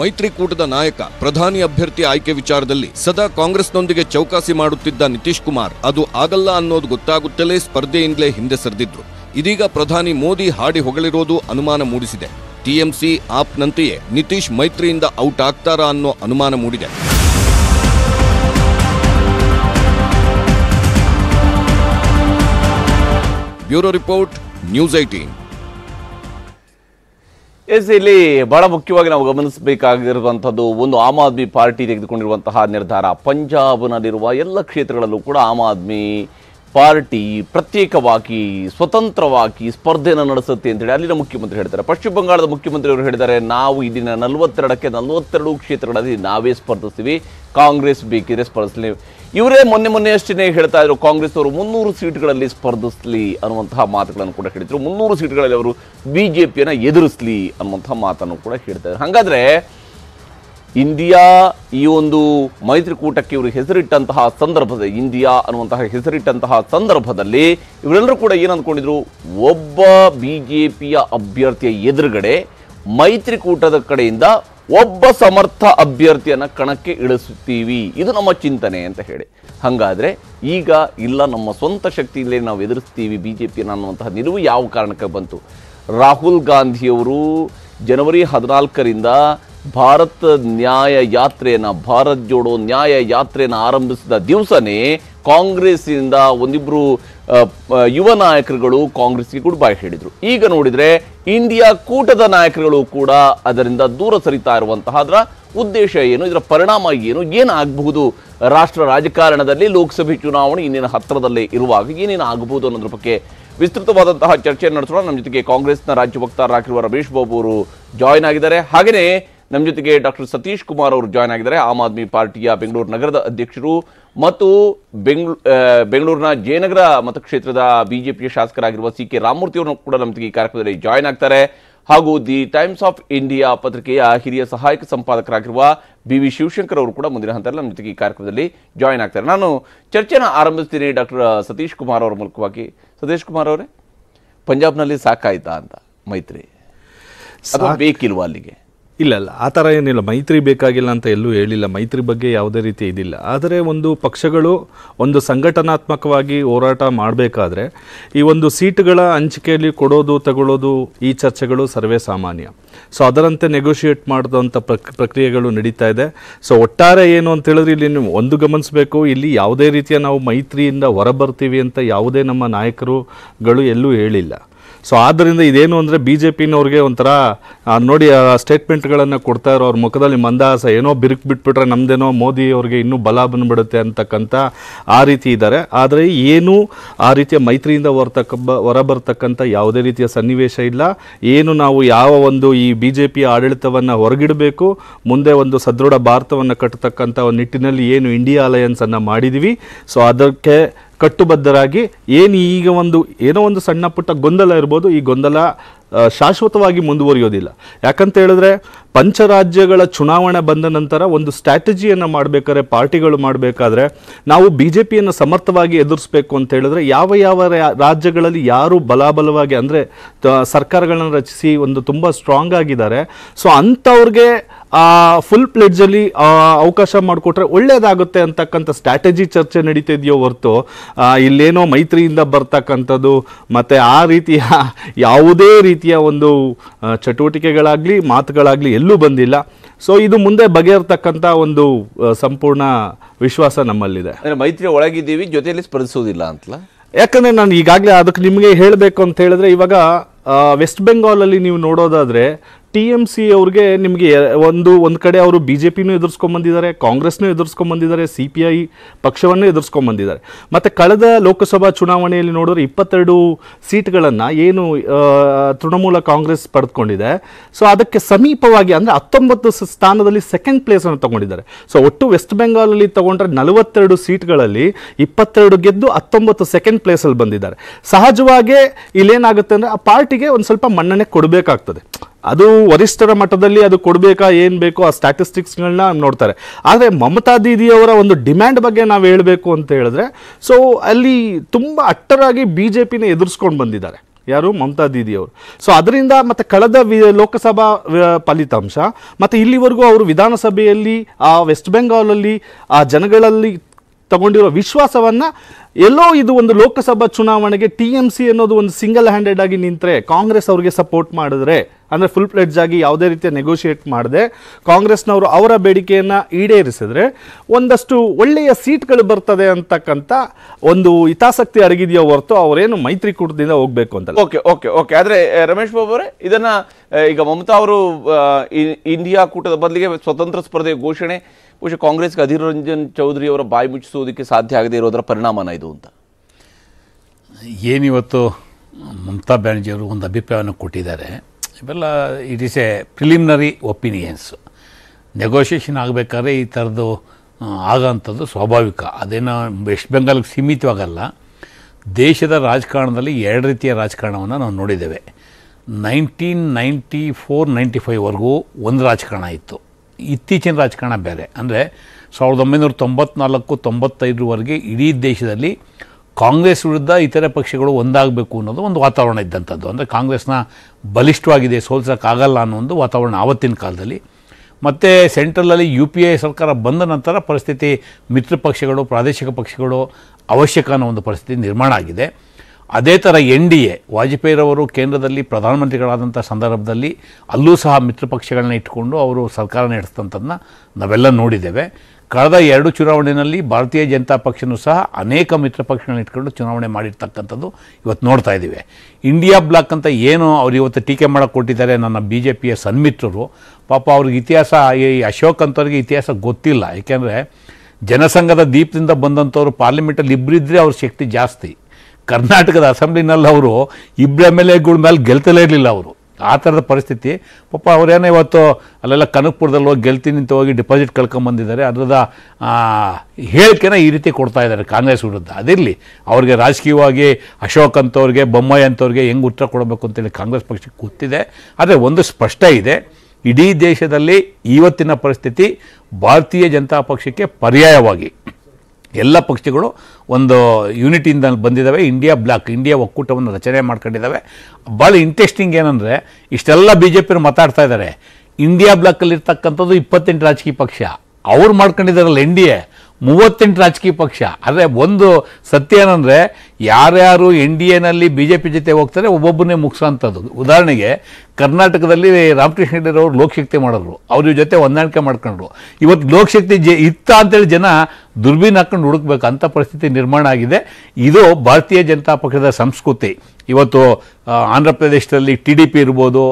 Speaker 2: मैत्रीकूट ನಾಯಕ ಪ್ರಧಾನಿ अभ्यर्थी ಆಯ್ಕೆ विचार ಸದಾ ಕಾಂಗ್ರೆಸ್ನೊಂದಿಗೆ ಚೌಕಾಸಿ ಮಾಡುತ್ತಿದ್ದ ನಿತೀಶ್ ಕುಮಾರ್ अब ಆಗಲ್ಲ ಅನ್ನೋದು स्पर्धे हिंदे ಹಿಂದೆ ಇದೀಗ ಪ್ರಧಾನಿ ಮೋದಿ ಹಾಡಿ ಹೊಗಳಿರೋದು ಅನುಮಾನ ಮೂಡಿಸಿದೆ ಟಿಎಂಸಿ ಆಪ್ನಂತೆಯೇ ನಿತೀಶ್ ಮೈತ್ರಿಯಿಂದ ಔಟ್ ಆಗ್ತಾರಾ ಅನ್ನೋ ಅನುಮಾನ ಮೂಡಿದೆ
Speaker 1: ಬ್ಯೂರೋ ರಿಪೋರ್ಟ್ ನ್ಯೂಸ್ ಐಟೀನ್ ಎಸ್ ಇಲ್ಲಿ ಬಹಳ ಮುಖ್ಯವಾಗಿ ನಾವು ಗಮನಿಸಬೇಕಾಗಿರುವಂಥದ್ದು ಒಂದು ಆಮ್ ಆದ್ಮಿ ಪಾರ್ಟಿ ತೆಗೆದುಕೊಂಡಿರುವಂತಹ ನಿರ್ಧಾರ ಪಂಜಾಬ್ನಲ್ಲಿರುವ ಎಲ್ಲ ಕ್ಷೇತ್ರಗಳಲ್ಲೂ ಕೂಡ ಆಮ್ ಆದ್ಮಿ ಪಾರ್ಟಿ ಪ್ರತ್ಯೇಕವಾಗಿ ಸ್ವತಂತ್ರವಾಗಿ ಸ್ಪರ್ಧೆಯನ್ನು ನಡೆಸುತ್ತೆ ಅಂತೇಳಿ ಅಲ್ಲಿನ ಮುಖ್ಯಮಂತ್ರಿ ಹೇಳ್ತಾರೆ ಪಶ್ಚಿಮ ಬಂಗಾಳದ ಮುಖ್ಯಮಂತ್ರಿ ಅವರು ಹೇಳಿದ್ದಾರೆ ನಾವು ಇದನ್ನ ನಲವತ್ತೆರಡಕ್ಕೆ ನಲವತ್ತೆರಡು ಕ್ಷೇತ್ರಗಳಲ್ಲಿ ನಾವೇ ಸ್ಪರ್ಧಿಸ್ತೀವಿ ಕಾಂಗ್ರೆಸ್ ಬೇಕಿದ್ರೆ ಸ್ಪರ್ಧಿಸಲಿ ಇವರೇ ಮೊನ್ನೆ ಮೊನ್ನೆ ಅಷ್ಟೇ ಹೇಳ್ತಾ ಇದ್ರು ಕಾಂಗ್ರೆಸ್ ಅವರು ಮುನ್ನೂರು ಸೀಟ್ಗಳಲ್ಲಿ ಸ್ಪರ್ಧಿಸಲಿ ಅನ್ನುವಂತಹ ಮಾತುಗಳನ್ನು ಕೂಡ ಹೇಳಿದ್ರು ಮುನ್ನೂರು ಸೀಟ್ಗಳಲ್ಲಿ ಅವರು ಬಿ ಜೆ ಪಿಯನ್ನು ಎದುರಿಸಲಿ ಅನ್ನುವಂತಹ ಮಾತನ್ನು ಕೂಡ ಹೇಳ್ತಾ ಇದ್ರು ಹಾಗಾದರೆ ಇಂಡಿಯಾ ಈ ಒಂದು ಮೈತ್ರಿಕೂಟಕ್ಕೆ ಇವರು ಹೆಸರಿಟ್ಟಂತಹ ಸಂದರ್ಭದಲ್ಲಿ ಇಂಡಿಯಾ ಅನ್ನುವಂತಹ ಹೆಸರಿಟ್ಟಂತಹ ಸಂದರ್ಭದಲ್ಲಿ ಇವರೆಲ್ಲರೂ ಕೂಡ ಏನು ಅಂದ್ಕೊಂಡಿದ್ರು ಒಬ್ಬ ಬಿ ಜೆ ಪಿಯ ಅಭ್ಯರ್ಥಿಯ ಎದುರುಗಡೆ ಮೈತ್ರಿಕೂಟದ ಕಡೆಯಿಂದ ಒಬ್ಬ ಸಮರ್ಥ ಅಭ್ಯರ್ಥಿಯನ್ನು ಕಣಕ್ಕೆ ಇಳಿಸುತ್ತೀವಿ ಇದು ನಮ್ಮ ಚಿಂತನೆ ಅಂತ ಹೇಳಿ ಹಾಗಾದರೆ ಈಗ ಇಲ್ಲ ನಮ್ಮ ಸ್ವಂತ ಶಕ್ತಿಯಲ್ಲೇ ನಾವು ಎದುರಿಸ್ತೀವಿ ಬಿ ಜೆ ಪಿಯನ್ನು ಅನ್ನುವಂತಹ ನಿಲುವು ಯಾವ ಕಾರಣಕ್ಕೆ ಬಂತು ರಾಹುಲ್ ಗಾಂಧಿಯವರು ಜನವರಿ ಹದಿನಾಲ್ಕರಿಂದ ಭಾರತ ನ್ಯಾಯ ಯಾತ್ರೆಯನ್ನ ಭಾರತ್ ಜೋಡೋ ನ್ಯಾಯ ಯಾತ್ರೆಯನ್ನ ಆರಂಭಿಸಿದ ದಿವಸನೇ ಕಾಂಗ್ರೆಸ್ನಿಂದ ಒಂದಿಬ್ಬರು ಯುವ ನಾಯಕರುಗಳು ಕಾಂಗ್ರೆಸ್ಗೆ ಕೂಡ ಬಾಯ್ ಹೇಳಿದರು ಈಗ ನೋಡಿದರೆ ಇಂಡಿಯಾ ಕೂಟದ ನಾಯಕರುಗಳು ಕೂಡ ಅದರಿಂದ ದೂರ ಸರಿತಾ ಇರುವಂತಹ ಅದರ ಉದ್ದೇಶ ಏನು ಇದರ ಪರಿಣಾಮ ಏನು ಏನಾಗಬಹುದು ರಾಷ್ಟ್ರ ರಾಜಕಾರಣದಲ್ಲಿ ಲೋಕಸಭೆ ಚುನಾವಣೆ ಇನ್ನಿನ ಹತ್ತಿರದಲ್ಲೇ ಇರುವಾಗ ಏನೇನು ಆಗಬಹುದು ಅನ್ನೋದ್ರ ಬಗ್ಗೆ ವಿಸ್ತೃತವಾದಂತಹ ಚರ್ಚೆಯನ್ನು ನಡೆಸೋಣ ನಮ್ಮ ಜೊತೆಗೆ ಕಾಂಗ್ರೆಸ್ನ ರಾಜ್ಯ ವಕ್ತಾರರಾಗಿರುವ ರಮೇಶ್ ಬಾಬು ಅವರು ಜಾಯ್ನ್ ಆಗಿದ್ದಾರೆ ಹಾಗೆಯೇ ನಮ್ಮ ಜೊತೆಗೆ ಡಾಕ್ಟರ್ ಸತೀಶ್ ಕುಮಾರ್ ಅವರು ಜಾಯ್ನ್ ಆಗಿದ್ದಾರೆ ಆಮ್ ಆದ್ಮಿ ಪಾರ್ಟಿಯ ಬೆಂಗಳೂರು ನಗರದ ಅಧ್ಯಕ್ಷರು ಮತ್ತು ಬೆಂಗಳೂ ಬೆಂಗಳೂರಿನ ಜಯನಗರ ಮತಕ್ಷೇತ್ರದ ಬಿಜೆಪಿಯ ಶಾಸಕರಾಗಿರುವ ಸಿ ಕೆ ರಾಮಮೂರ್ತಿ ಅವರು ಕೂಡ ನಮ್ಮ ಈ ಕಾರ್ಯಕ್ರಮದಲ್ಲಿ ಜಾಯ್ನ್ ಆಗ್ತಾರೆ ಹಾಗೂ ದಿ ಟೈಮ್ಸ್ ಆಫ್ ಇಂಡಿಯಾ ಪತ್ರಿಕೆಯ ಹಿರಿಯ ಸಹಾಯಕ ಸಂಪಾದಕರಾಗಿರುವ ಬಿ ವಿ ಶಿವಶಂಕರ್ ಅವರು ಕೂಡ ಮುಂದಿನ ಹಂತದಲ್ಲಿ ನಮ್ಮ ಜೊತೆಗೆ ಈ ಕಾರ್ಯಕ್ರಮದಲ್ಲಿ ಜಾಯ್ನ್ ಆಗ್ತಾರೆ ನಾನು ಚರ್ಚೆನ ಆರಂಭಿಸ್ತೀನಿ ಡಾಕ್ಟರ್ ಸತೀಶ್ ಕುಮಾರ್ ಅವರ ಮೂಲಕವಾಗಿ ಸತೀಶ್ ಕುಮಾರ್ ಅವರೇ ಪಂಜಾಬ್ನಲ್ಲಿ ಸಾಕಾಯ್ತಾ ಅಂತ ಮೈತ್ರಿ ಬೇಕಿಲ್ವಾ ಅಲ್ಲಿಗೆ
Speaker 5: ಇಲ್ಲ ಇಲ್ಲ ಆ ಥರ ಏನಿಲ್ಲ ಮೈತ್ರಿ ಬೇಕಾಗಿಲ್ಲ ಅಂತ ಎಲ್ಲೂ ಹೇಳಿಲ್ಲ ಮೈತ್ರಿ ಬಗ್ಗೆ ಯಾವುದೇ ರೀತಿ ಇದಿಲ್ಲ ಆದರೆ ಒಂದು ಪಕ್ಷಗಳು ಒಂದು ಸಂಘಟನಾತ್ಮಕವಾಗಿ ಹೋರಾಟ ಮಾಡಬೇಕಾದ್ರೆ ಈ ಒಂದು ಸೀಟುಗಳ ಹಂಚಿಕೆಯಲ್ಲಿ ಕೊಡೋದು ತಗೊಳ್ಳೋದು ಈ ಚರ್ಚೆಗಳು ಸರ್ವೇ ಸಾಮಾನ್ಯ ಸೊ ಅದರಂತೆ ನೆಗೋಷಿಯೇಟ್ ಮಾಡಿದಂಥ ಪ್ರಕ್ ಪ್ರಕ್ರಿಯೆಗಳು ನಡೀತಾ ಇದೆ ಸೊ ಒಟ್ಟಾರೆ ಏನು ಅಂತ ಹೇಳಿದ್ರೆ ಇಲ್ಲಿ ನೀವು ಒಂದು ಗಮನಿಸಬೇಕು ಇಲ್ಲಿ ಯಾವುದೇ ರೀತಿಯ ನಾವು ಮೈತ್ರಿಯಿಂದ ಹೊರಬರ್ತೀವಿ ಅಂತ ಯಾವುದೇ ನಮ್ಮ ನಾಯಕರುಗಳು ಎಲ್ಲೂ ಹೇಳಿಲ್ಲ ಸೊ ಆದ್ದರಿಂದ ಇದೇನು ಅಂದರೆ ಬಿ ಜೆ ಪಿನವ್ರಿಗೆ ಒಂಥರ ನೋಡಿ ಸ್ಟೇಟ್ಮೆಂಟ್ಗಳನ್ನು ಕೊಡ್ತಾ ಇರೋ ಅವ್ರ ಮುಖದಲ್ಲಿ ಮಂದಹಾಸ ಏನೋ ಬಿರುಕು ಬಿಟ್ಬಿಟ್ರೆ ನಮ್ಮದೇನೋ ಮೋದಿ ಅವ್ರಿಗೆ ಇನ್ನೂ ಬಲ ಬಂದುಬಿಡುತ್ತೆ ಅಂತಕ್ಕಂಥ ಆ ರೀತಿ ಇದ್ದಾರೆ ಆದರೆ ಏನು ಆ ರೀತಿಯ ಮೈತ್ರಿಯಿಂದ ಹೊರತಕ್ಕ ಹೊರಬರ್ತಕ್ಕಂಥ ಯಾವುದೇ ರೀತಿಯ ಸನ್ನಿವೇಶ ಇಲ್ಲ ಏನು ನಾವು ಯಾವ ಒಂದು ಈ ಬಿ ಜೆ ಪಿಯ ಆಡಳಿತವನ್ನು ಹೊರಗಿಡಬೇಕು ಮುಂದೆ ಒಂದು ಸದೃಢ ಭಾರತವನ್ನು ಕಟ್ಟತಕ್ಕಂಥ ಒಂದು ನಿಟ್ಟಿನಲ್ಲಿ ಏನು ಇಂಡಿಯಾ ಅಲಯನ್ಸನ್ನು ಮಾಡಿದ್ದೀವಿ ಸೊ ಅದಕ್ಕೆ ಕಟ್ಟುಬದ್ಧರಾಗಿ ಏನು ಈಗ ಒಂದು ಏನೋ ಒಂದು ಸಣ್ಣ ಪುಟ್ಟ ಗೊಂದಲ ಇರ್ಬೋದು ಈ ಗೊಂದಲ ಶಾಶ್ವತವಾಗಿ ಮುಂದುವರಿಯೋದಿಲ್ಲ ಯಾಕಂತ ಹೇಳಿದ್ರೆ ಪಂಚರಾಜ್ಯಗಳ ಚುನಾವಣೆ ಬಂದ ನಂತರ ಒಂದು ಸ್ಟ್ರಾಟಜಿಯನ್ನು ಮಾಡಬೇಕಾದ್ರೆ ಪಾರ್ಟಿಗಳು ಮಾಡಬೇಕಾದ್ರೆ ನಾವು ಬಿ ಜೆ ಪಿಯನ್ನು ಸಮರ್ಥವಾಗಿ ಎದುರಿಸಬೇಕು ಅಂತ ಹೇಳಿದ್ರೆ ಯಾವ ಯಾವ ರಾಜ್ಯಗಳಲ್ಲಿ ಯಾರು ಬಲಾಬಲವಾಗಿ ಅಂದರೆ ಸರ್ಕಾರಗಳನ್ನು ರಚಿಸಿ ಒಂದು ತುಂಬ ಸ್ಟ್ರಾಂಗ್ ಆಗಿದ್ದಾರೆ ಸೊ ಅಂಥವ್ರಿಗೆ ಆ ಫುಲ್ ಪ್ಲೆಡ್ಜಲ್ಲಿ ಅವಕಾಶ ಮಾಡಿಕೊಟ್ರೆ ಒಳ್ಳೆಯದಾಗುತ್ತೆ ಅಂತಕ್ಕಂಥ ಸ್ಟ್ರಾಟಜಿ ಚರ್ಚೆ ಇದೆಯೋ ಹೊರತು ಇಲ್ಲೇನೋ ಮೈತ್ರಿಯಿಂದ ಬರ್ತಕ್ಕಂಥದ್ದು ಮತ್ತು ಆ ರೀತಿಯ ಯಾವುದೇ ರೀತಿಯ ಒಂದು ಚಟುವಟಿಕೆಗಳಾಗಲಿ ಮಾತುಗಳಾಗಲಿ ಎಲ್ಲೂ ಬಂದಿಲ್ಲ ಸೊ ಇದು ಮುಂದೆ ಬಗೆಹರ್ತಕ್ಕಂಥ ಒಂದು ಸಂಪೂರ್ಣ ವಿಶ್ವಾಸ ನಮ್ಮಲ್ಲಿದೆ
Speaker 1: ಮೈತ್ರಿ ಒಳಗಿದ್ದೀವಿ ಜೊತೆಯಲ್ಲಿ ಸ್ಪರ್ಧಿಸೋದಿಲ್ಲ ಅಂತ
Speaker 5: ಯಾಕಂದರೆ ನಾನು ಈಗಾಗಲೇ ಅದಕ್ಕೆ ನಿಮಗೆ ಹೇಳಬೇಕು ಅಂತ ಹೇಳಿದ್ರೆ ಇವಾಗ ವೆಸ್ಟ್ ಬೆಂಗಾಲಲ್ಲಿ ನೀವು ನೋಡೋದಾದರೆ ಟಿ ಎಮ್ ಸಿ ಅವ್ರಿಗೆ ನಿಮಗೆ ಒಂದು ಒಂದು ಕಡೆ ಅವರು ಬಿ ಜೆ ಪಿನೂ ಎದುರಿಸ್ಕೊಂಬಂದಿದ್ದಾರೆ ಕಾಂಗ್ರೆಸ್ನೂ ಎದುರಿಸ್ಕೊಂಬಂದಿದ್ದಾರೆ ಸಿ ಪಿ ಐ ಪಕ್ಷವನ್ನು ಎದುರಿಸ್ಕೊಂಬಂದಿದ್ದಾರೆ ಮತ್ತು ಕಳೆದ ಲೋಕಸಭಾ ಚುನಾವಣೆಯಲ್ಲಿ ನೋಡಿದ್ರೆ ಇಪ್ಪತ್ತೆರಡು ಸೀಟ್ಗಳನ್ನು ಏನು ತೃಣಮೂಲ ಕಾಂಗ್ರೆಸ್ ಪಡೆದುಕೊಂಡಿದೆ ಸೊ ಅದಕ್ಕೆ ಸಮೀಪವಾಗಿ ಅಂದರೆ ಹತ್ತೊಂಬತ್ತು ಸ್ಥಾನದಲ್ಲಿ ಸೆಕೆಂಡ್ ಪ್ಲೇಸನ್ನು ತಗೊಂಡಿದ್ದಾರೆ ಸೊ ಒಟ್ಟು ವೆಸ್ಟ್ ಬೆಂಗಾಲಲ್ಲಿ ತಗೊಂಡ್ರೆ ನಲವತ್ತೆರಡು ಸೀಟ್ಗಳಲ್ಲಿ ಇಪ್ಪತ್ತೆರಡು ಗೆದ್ದು ಹತ್ತೊಂಬತ್ತು ಸೆಕೆಂಡ್ ಪ್ಲೇಸಲ್ಲಿ ಬಂದಿದ್ದಾರೆ ಸಹಜವಾಗೇ ಇಲ್ಲೇನಾಗುತ್ತೆ ಅಂದರೆ ಆ ಪಾರ್ಟಿಗೆ ಒಂದು ಸ್ವಲ್ಪ ಮನ್ನಣೆ ಕೊಡಬೇಕಾಗ್ತದೆ ಅದು ವರಿಷ್ಠರ ಮಟ್ಟದಲ್ಲಿ ಅದು ಕೊಡಬೇಕಾ ಏನು ಬೇಕೋ ಆ ಸ್ಟ್ಯಾಟಿಸ್ಟಿಕ್ಸ್ಗಳನ್ನ ನೋಡ್ತಾರೆ ಆದರೆ ಮಮತಾ ದೀದಿಯವರ ಒಂದು ಡಿಮ್ಯಾಂಡ್ ಬಗ್ಗೆ ನಾವು ಹೇಳಬೇಕು ಅಂತ ಹೇಳಿದ್ರೆ ಸೊ ಅಲ್ಲಿ ತುಂಬ ಅಟ್ಟರಾಗಿ ಬಿ ಜೆ ಪಿನ ಎದುರಿಸ್ಕೊಂಡು ಬಂದಿದ್ದಾರೆ ಯಾರು ಮಮತಾ ದೀದಿಯವರು ಸೊ ಅದರಿಂದ ಮತ್ತು ಕಳೆದ ವಿ ಲೋಕಸಭಾ ಫಲಿತಾಂಶ ಮತ್ತು ಇಲ್ಲಿವರೆಗೂ ಅವರು ವಿಧಾನಸಭೆಯಲ್ಲಿ ಆ ವೆಸ್ಟ್ ಬೆಂಗಾಲಲ್ಲಿ ಆ ಜನಗಳಲ್ಲಿ ತಗೊಂಡಿರೋ ವಿಶ್ವಾಸವನ್ನು ಎಲ್ಲೋ ಇದು ಒಂದು ಲೋಕಸಭಾ ಚುನಾವಣೆಗೆ ಟಿ ಎಮ್ ಸಿ ಅನ್ನೋದು ಒಂದು ಸಿಂಗಲ್ ಹ್ಯಾಂಡೆಡ್ ಆಗಿ ನಿಂತರೆ ಕಾಂಗ್ರೆಸ್ ಅವರಿಗೆ ಸಪೋರ್ಟ್ ಮಾಡಿದ್ರೆ ಅಂದರೆ ಫುಲ್ ಫ್ಲೆಡ್ಜ್ ಆಗಿ ಯಾವುದೇ ರೀತಿಯ ನೆಗೋಷಿಯೇಟ್ ಮಾಡದೆ ಕಾಂಗ್ರೆಸ್ನವರು ಅವರ ಬೇಡಿಕೆಯನ್ನು ಈಡೇರಿಸಿದ್ರೆ ಒಂದಷ್ಟು ಒಳ್ಳೆಯ ಸೀಟ್ಗಳು ಬರ್ತದೆ ಅಂತಕ್ಕಂಥ ಒಂದು ಹಿತಾಸಕ್ತಿ ಅಡಗಿದೆಯೋ ಹೊರತು ಅವರೇನು ಮೈತ್ರಿಕೂಟದಿಂದ ಹೋಗಬೇಕು ಅಂತ ಓಕೆ ಓಕೆ ಓಕೆ ಆದರೆ ರಮೇಶ್ ಬಾಬು ಅವರೇ ಇದನ್ನು ಈಗ ಮಮತಾ
Speaker 1: ಅವರು ಇಂಡಿಯಾ ಕೂಟದ ಬದಲಿಗೆ ಸ್ವತಂತ್ರ ಸ್ಪರ್ಧೆ ಘೋಷಣೆ ಬಹುಶಃ ಕಾಂಗ್ರೆಸ್ಗೆ ಅಧೀರ್ ರಂಜನ್ ಚೌಧರಿ ಅವರ ಬಾಯಿ ಮುಚ್ಚಿಸೋದಕ್ಕೆ ಸಾಧ್ಯ ಆಗದೆ ಇರೋದರ ಪರಿಣಾಮನ ಇದು ಅಂತ
Speaker 4: ಏನಿವತ್ತು ಮಮತಾ ಅವರು ಒಂದು ಅಭಿಪ್ರಾಯವನ್ನು ಕೊಟ್ಟಿದ್ದಾರೆ ಇವೆಲ್ಲ it is a preliminary opinions negotiation ಆಗಬೇಕಾದ್ರೆ ಈ ಥರದ್ದು ಆಗೋಂಥದ್ದು ಸ್ವಾಭಾವಿಕ ಅದೇನೋ ವೆಸ್ಟ್ ಬೆಂಗಾಲ್ಗೆ ಸೀಮಿತವಾಗಲ್ಲ ದೇಶದ ರಾಜಕಾರಣದಲ್ಲಿ ಎರಡು ರೀತಿಯ ರಾಜಕಾರಣವನ್ನು ನಾವು ನೋಡಿದ್ದೇವೆ ನೈನ್ಟೀನ್ ನೈಂಟಿ ಫೋರ್ ನೈಂಟಿ ಫೈವ್ವರೆಗೂ ಒಂದು ರಾಜಕಾರಣ ಇತ್ತು ಇತ್ತೀಚಿನ ರಾಜಕಾರಣ ಬೇರೆ ಅಂದರೆ ಸಾವಿರದ ಒಂಬೈನೂರ ತೊಂಬತ್ನಾಲ್ಕು ತೊಂಬತ್ತೈದರವರೆಗೆ ಇಡೀ ದೇಶದಲ್ಲಿ ಕಾಂಗ್ರೆಸ್ ವಿರುದ್ಧ ಇತರೆ ಪಕ್ಷಗಳು ಒಂದಾಗಬೇಕು ಅನ್ನೋದು ಒಂದು ವಾತಾವರಣ ಇದ್ದಂಥದ್ದು ಅಂದರೆ ಕಾಂಗ್ರೆಸ್ನ ಬಲಿಷ್ಠವಾಗಿದೆ ಸೋಲ್ಸೋಕ್ಕಾಗಲ್ಲ ಅನ್ನೋ ಒಂದು ವಾತಾವರಣ ಆವತ್ತಿನ ಕಾಲದಲ್ಲಿ ಮತ್ತು ಸೆಂಟ್ರಲಲ್ಲಿ ಯು ಪಿ ಎ ಸರ್ಕಾರ ಬಂದ ನಂತರ ಪರಿಸ್ಥಿತಿ ಮಿತ್ರ ಪಕ್ಷಗಳು ಪ್ರಾದೇಶಿಕ ಪಕ್ಷಗಳು ಅವಶ್ಯಕ ಅನ್ನೋ ಒಂದು ಪರಿಸ್ಥಿತಿ ನಿರ್ಮಾಣ ಆಗಿದೆ ಅದೇ ಥರ ಎನ್ ಡಿ ಎ ವಾಜಪೇಯಿರವರು ಕೇಂದ್ರದಲ್ಲಿ ಪ್ರಧಾನಮಂತ್ರಿಗಳಾದಂಥ ಸಂದರ್ಭದಲ್ಲಿ ಅಲ್ಲೂ ಸಹ ಮಿತ್ರ ಪಕ್ಷಗಳನ್ನ ಇಟ್ಟುಕೊಂಡು ಅವರು ಸರ್ಕಾರ ನಡೆಸಿದಂಥದ್ದನ್ನ ನಾವೆಲ್ಲ ನೋಡಿದ್ದೇವೆ ಕಳೆದ ಎರಡು ಚುನಾವಣೆಯಲ್ಲಿ ಭಾರತೀಯ ಜನತಾ ಪಕ್ಷನೂ ಸಹ ಅನೇಕ ಮಿತ್ರ ಪಕ್ಷಗಳನ್ನ ಇಟ್ಕೊಂಡು ಚುನಾವಣೆ ಮಾಡಿರ್ತಕ್ಕಂಥದ್ದು ಇವತ್ತು ನೋಡ್ತಾ ಇದ್ದೀವಿ ಇಂಡಿಯಾ ಬ್ಲಾಕ್ ಅಂತ ಏನು ಅವರು ಇವತ್ತು ಟೀಕೆ ಮಾಡೋಕೆ ಕೊಟ್ಟಿದ್ದಾರೆ ನನ್ನ ಬಿ ಜೆ ಪಿಯ ಸನ್ಮಿತ್ರರು ಪಾಪ ಅವ್ರಿಗೆ ಇತಿಹಾಸ ಈ ಅಶೋಕ್ ಅಂತವ್ರಿಗೆ ಇತಿಹಾಸ ಗೊತ್ತಿಲ್ಲ ಏಕೆಂದರೆ ಜನಸಂಘದ ದೀಪದಿಂದ ಬಂದಂಥವ್ರು ಪಾರ್ಲಿಮೆಂಟಲ್ಲಿ ಇಬ್ಬರಿದ್ದರೆ ಅವ್ರ ಶಕ್ತಿ ಜಾಸ್ತಿ ಕರ್ನಾಟಕದ ಅಸೆಂಬ್ಲಿನಲ್ಲಿ ಅವರು ಇಬ್ಬರು ಎಮ್ ಎಲ್ ಎಗಳ ಮೇಲೆ ಗೆಲ್ತಲೇ ಇರಲಿಲ್ಲ ಅವರು ಆ ಥರದ ಪರಿಸ್ಥಿತಿ ಪಾಪ ಅವರೇನೋ ಇವತ್ತು ಅಲ್ಲೆಲ್ಲ ಕನಕಪುರದಲ್ಲಿ ಹೋಗಿ ಗೆಲ್ತಿ ನಿಂತು ಹೋಗಿ ಡಿಪಾಸಿಟ್ ಕಳ್ಕೊಂಬಂದಿದ್ದಾರೆ ಅದರದ ಹೇಳಿಕೆನ ಈ ರೀತಿ ಕೊಡ್ತಾ ಇದ್ದಾರೆ ಕಾಂಗ್ರೆಸ್ ವಿರುದ್ಧ ಅದಿರಲಿ ಅವ್ರಿಗೆ ರಾಜಕೀಯವಾಗಿ ಅಶೋಕ್ ಅಂತವ್ರಿಗೆ ಬೊಮ್ಮಾಯಿ ಅಂತವ್ರಿಗೆ ಹೆಂಗೆ ಉತ್ತರ ಕೊಡಬೇಕು ಅಂತೇಳಿ ಕಾಂಗ್ರೆಸ್ ಪಕ್ಷಕ್ಕೆ ಗೊತ್ತಿದೆ ಆದರೆ ಒಂದು ಸ್ಪಷ್ಟ ಇದೆ ಇಡೀ ದೇಶದಲ್ಲಿ ಇವತ್ತಿನ ಪರಿಸ್ಥಿತಿ ಭಾರತೀಯ ಜನತಾ ಪಕ್ಷಕ್ಕೆ ಪರ್ಯಾಯವಾಗಿ ಎಲ್ಲ ಪಕ್ಷಗಳು ಒಂದು ಯೂನಿಟಿಯಿಂದ ಬಂದಿದ್ದಾವೆ ಇಂಡಿಯಾ ಬ್ಲಾಕ್ ಇಂಡಿಯಾ ಒಕ್ಕೂಟವನ್ನು ರಚನೆ ಮಾಡ್ಕೊಂಡಿದ್ದಾವೆ ಭಾಳ ಇಂಟ್ರೆಸ್ಟಿಂಗ್ ಏನಂದರೆ ಇಷ್ಟೆಲ್ಲ ಬಿ ಜೆ ಪಿರು ಮಾತಾಡ್ತಾ ಇದ್ದಾರೆ ಇಂಡಿಯಾ ಇರ್ತಕ್ಕಂಥದ್ದು ಇಪ್ಪತ್ತೆಂಟು ರಾಜಕೀಯ ಪಕ್ಷ ಅವ್ರು ಮಾಡ್ಕೊಂಡಿದ್ದಾರಲ್ಲ ಎನ್ ಡಿ ಎ ಮೂವತ್ತೆಂಟು ರಾಜಕೀಯ ಪಕ್ಷ ಆದರೆ ಒಂದು ಸತ್ಯ ಏನಂದರೆ ಯಾರ್ಯಾರು ಎನ್ ಡಿ ಎನಲ್ಲಿ ಬಿ ಜೆ ಪಿ ಜೊತೆ ಹೋಗ್ತಾರೆ ಒಬ್ಬೊಬ್ಬನೇ ಮುಗಿಸುವಂಥದ್ದು ಉದಾಹರಣೆಗೆ ಕರ್ನಾಟಕದಲ್ಲಿ ರಾಮಕೃಷ್ಣ ಅವರು ಲೋಕಶಕ್ತಿ ಮಾಡಿದ್ರು ಅವ್ರ ಜೊತೆ ಹೊಂದಾಣಿಕೆ ಮಾಡ್ಕೊಂಡ್ರು ಇವತ್ತು ಲೋಕಶಕ್ತಿ ಜ ಇತ್ತ ಅಂತೇಳಿ ಜನ ದುರ್ಬೀನ್ ಹಾಕ್ಕೊಂಡು ಹುಡುಕ್ಬೇಕು ಅಂಥ ಪರಿಸ್ಥಿತಿ ನಿರ್ಮಾಣ ಆಗಿದೆ ಇದು ಭಾರತೀಯ ಜನತಾ ಪಕ್ಷದ ಸಂಸ್ಕೃತಿ ಇವತ್ತು ಆಂಧ್ರ ಪ್ರದೇಶದಲ್ಲಿ ಟಿ ಡಿ ಪಿ ಇರ್ಬೋದು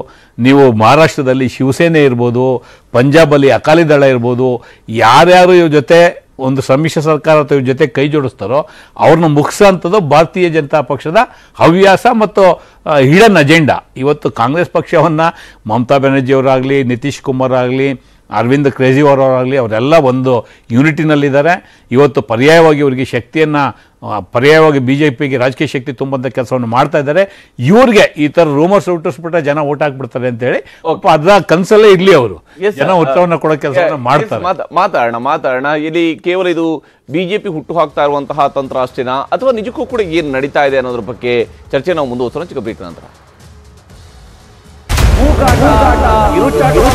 Speaker 4: ನೀವು ಮಹಾರಾಷ್ಟ್ರದಲ್ಲಿ ಶಿವಸೇನೆ ಇರ್ಬೋದು ಪಂಜಾಬಲ್ಲಿ ಅಕಾಲಿ ದಳ ಇರ್ಬೋದು ಯಾರ್ಯಾರು ಇವ್ರ ಜೊತೆ ಒಂದು ಸಮ್ಮಿಶ್ರ ಸರ್ಕಾರ ಜೊತೆ ಕೈ ಜೋಡಿಸ್ತಾರೋ ಅವ್ರನ್ನ ಅಂಥದ್ದು ಭಾರತೀಯ ಜನತಾ ಪಕ್ಷದ ಹವ್ಯಾಸ ಮತ್ತು ಹಿಡನ್ ಅಜೆಂಡಾ ಇವತ್ತು ಕಾಂಗ್ರೆಸ್ ಪಕ್ಷವನ್ನು ಮಮತಾ ಬ್ಯಾನರ್ಜಿಯವರಾಗಲಿ ನಿತೀಶ್ ಕುಮಾರ್ ಆಗಲಿ ಅರವಿಂದ್ ಅವರಾಗಲಿ ಅವರೆಲ್ಲ ಒಂದು ಯೂನಿಟಿನಲ್ಲಿದ್ದಾರೆ ಇವತ್ತು ಪರ್ಯಾಯವಾಗಿ ಇವರಿಗೆ ಶಕ್ತಿಯನ್ನು ಪರ್ಯಾಯವಾಗಿ ಬಿ ಜೆ ಪಿಗೆ ರಾಜಕೀಯ ಶಕ್ತಿ ತುಂಬಂಥ ಕೆಲಸವನ್ನು ಮಾಡ್ತಾ ಇದ್ದಾರೆ ಇವ್ರಿಗೆ ಈ ಥರ ರೂಮರ್ಸ್ ಹುಟ್ಟಿಸ್ಬಿಟ್ರೆ ಜನ ಓಟ್ ಹಾಕ್ಬಿಡ್ತಾರೆ ಅಂತೇಳಿ ಅದರ ಕನಸಲ್ಲೇ ಇರಲಿ ಅವರು ಜನ ಉತ್ತರವನ್ನು ಕೊಡೋ ಕೆಲಸ ಮಾಡ್ತಾರೆ
Speaker 1: ಮಾತಾಡೋಣ ಮಾತಾಡೋಣ ಇಲ್ಲಿ ಕೇವಲ ಇದು ಬಿ ಜೆ ಪಿ ಹುಟ್ಟು ಹಾಕ್ತಾ ಇರುವಂತಹ ತಂತ್ರ ಅಷ್ಟೇನಾ ಅಥವಾ ನಿಜಕ್ಕೂ ಕೂಡ ಏನು ನಡೀತಾ ಇದೆ ಅನ್ನೋದ್ರ ಬಗ್ಗೆ ಚರ್ಚೆ ನಾವು ಮುಂದುವರಿಸೋಣ ಚಿಕ್ಕ ನಂತರ ಮತ್ತೊಮ್ಮೆ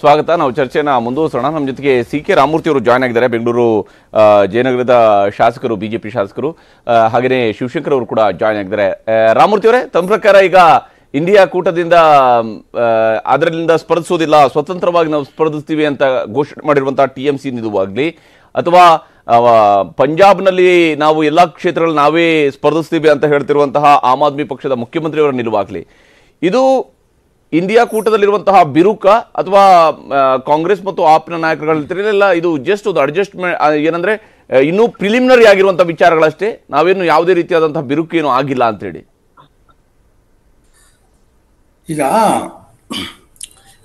Speaker 1: ಸ್ವಾಗತ ನಾವು ಚರ್ಚೆನ ಮುಂದುವರಿಸೋಣ ನಮ್ಮ ಜೊತೆಗೆ ಸಿ ಕೆ ರಾಮಮೂರ್ತಿ ಅವರು ಜಾಯ್ನ್ ಆಗಿದ್ದಾರೆ ಬೆಂಗಳೂರು ಜಯನಗರದ ಶಾಸಕರು ಬಿಜೆಪಿ ಶಾಸಕರು ಹಾಗೆಯೇ ಶಿವಶಂಕರ್ ಅವರು ಕೂಡ ಜಾಯ್ನ್ ಆಗಿದ್ದಾರೆ ರಾಮಮೂರ್ತಿ ಅವರೇ ತಮ್ಮ ಪ್ರಕಾರ ಈಗ ಇಂಡಿಯಾ ಕೂಟದಿಂದ ಅದರಿಂದ ಸ್ಪರ್ಧಿಸೋದಿಲ್ಲ ಸ್ವತಂತ್ರವಾಗಿ ನಾವು ಸ್ಪರ್ಧಿಸ್ತೀವಿ ಅಂತ ಘೋಷಣೆ ಮಾಡಿರುವಂತಹ ಟಿ ಎಂ ಸಿ ಅಥವಾ ಪಂಜಾಬ್ನಲ್ಲಿ ನಾವು ಎಲ್ಲ ಕ್ಷೇತ್ರಗಳಲ್ಲಿ ನಾವೇ ಸ್ಪರ್ಧಿಸ್ತೀವಿ ಅಂತ ಹೇಳ್ತಿರುವಂತಹ ಆಮ್ ಆದ್ಮಿ ಪಕ್ಷದ ಮುಖ್ಯಮಂತ್ರಿಯವರ ನಿಲುವಾಗಲಿ ಇದು ಇಂಡಿಯಾ ಕೂಟದಲ್ಲಿರುವಂತಹ ಬಿರುಕ ಅಥವಾ ಕಾಂಗ್ರೆಸ್ ಮತ್ತು ಆಪ್ನ ನಾಯಕರುಗಳಿಲ್ಲ ಇದು ಜಸ್ಟ್ ಒಂದು ಅಡ್ಜಸ್ಟ್ಮೆಂಟ್ ಏನಂದ್ರೆ ಇನ್ನೂ ಪ್ರಿಲಿಮಿನರಿ ಆಗಿರುವಂಥ ವಿಚಾರಗಳಷ್ಟೇ ನಾವೇನು ಯಾವುದೇ ರೀತಿಯಾದಂತಹ ಬಿರುಕು ಏನು ಆಗಿಲ್ಲ ಅಂತೇಳಿ
Speaker 3: ಈಗ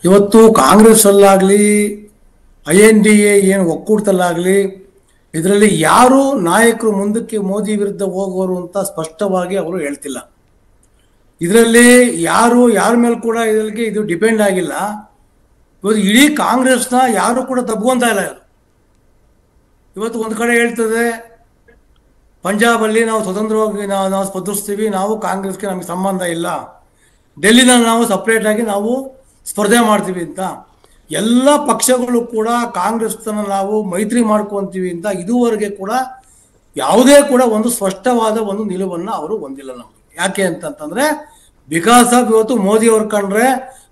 Speaker 3: ಇವತ್ತು ಕಾಂಗ್ರೆಸ್ಸಲ್ಲಾಗಲಿ ಐ ಎನ್ ಡಿ ಎ ಏನು ಒಕ್ಕೂಟದಲ್ಲಾಗಲಿ ಇದರಲ್ಲಿ ಯಾರು ನಾಯಕರು ಮುಂದಕ್ಕೆ ಮೋದಿ ವಿರುದ್ಧ ಹೋಗುವರು ಅಂತ ಸ್ಪಷ್ಟವಾಗಿ ಅವರು ಹೇಳ್ತಿಲ್ಲ ಇದರಲ್ಲಿ ಯಾರು ಯಾರ ಮೇಲೆ ಕೂಡ ಇದಕ್ಕೆ ಇದು ಡಿಪೆಂಡ್ ಆಗಿಲ್ಲ ಇವತ್ತು ಇಡೀ ಕಾಂಗ್ರೆಸ್ನ ಯಾರು ಕೂಡ ತಬ್ಬುವಂತ ಇಲ್ಲ ಯಾರು ಇವತ್ತು ಒಂದು ಕಡೆ ಹೇಳ್ತದೆ ಪಂಜಾಬಲ್ಲಿ ನಾವು ಸ್ವತಂತ್ರವಾಗಿ ನಾವು ನಾವು ಸ್ಪರ್ಧಿಸ್ತೀವಿ ನಾವು ಕಾಂಗ್ರೆಸ್ಗೆ ನಮಗೆ ಸಂಬಂಧ ಇಲ್ಲ ಡೆಲ್ಲಿನ ನಾವು ಆಗಿ ನಾವು ಸ್ಪರ್ಧೆ ಮಾಡ್ತೀವಿ ಅಂತ ಎಲ್ಲ ಪಕ್ಷಗಳು ಕೂಡ ಕಾಂಗ್ರೆಸ್ನ ನಾವು ಮೈತ್ರಿ ಮಾಡ್ಕೊತೀವಿ ಅಂತ ಇದುವರೆಗೆ ಕೂಡ ಯಾವುದೇ ಕೂಡ ಒಂದು ಸ್ಪಷ್ಟವಾದ ಒಂದು ನಿಲುವನ್ನು ಅವರು ಹೊಂದಿಲ್ಲ ನಮಗೆ ಯಾಕೆ ಅಂತಂತಂದ್ರೆ ಬಿಕಾಸ್ ಆಫ್ ಇವತ್ತು ಮೋದಿ ಅವ್ರು ಕಂಡ್ರೆ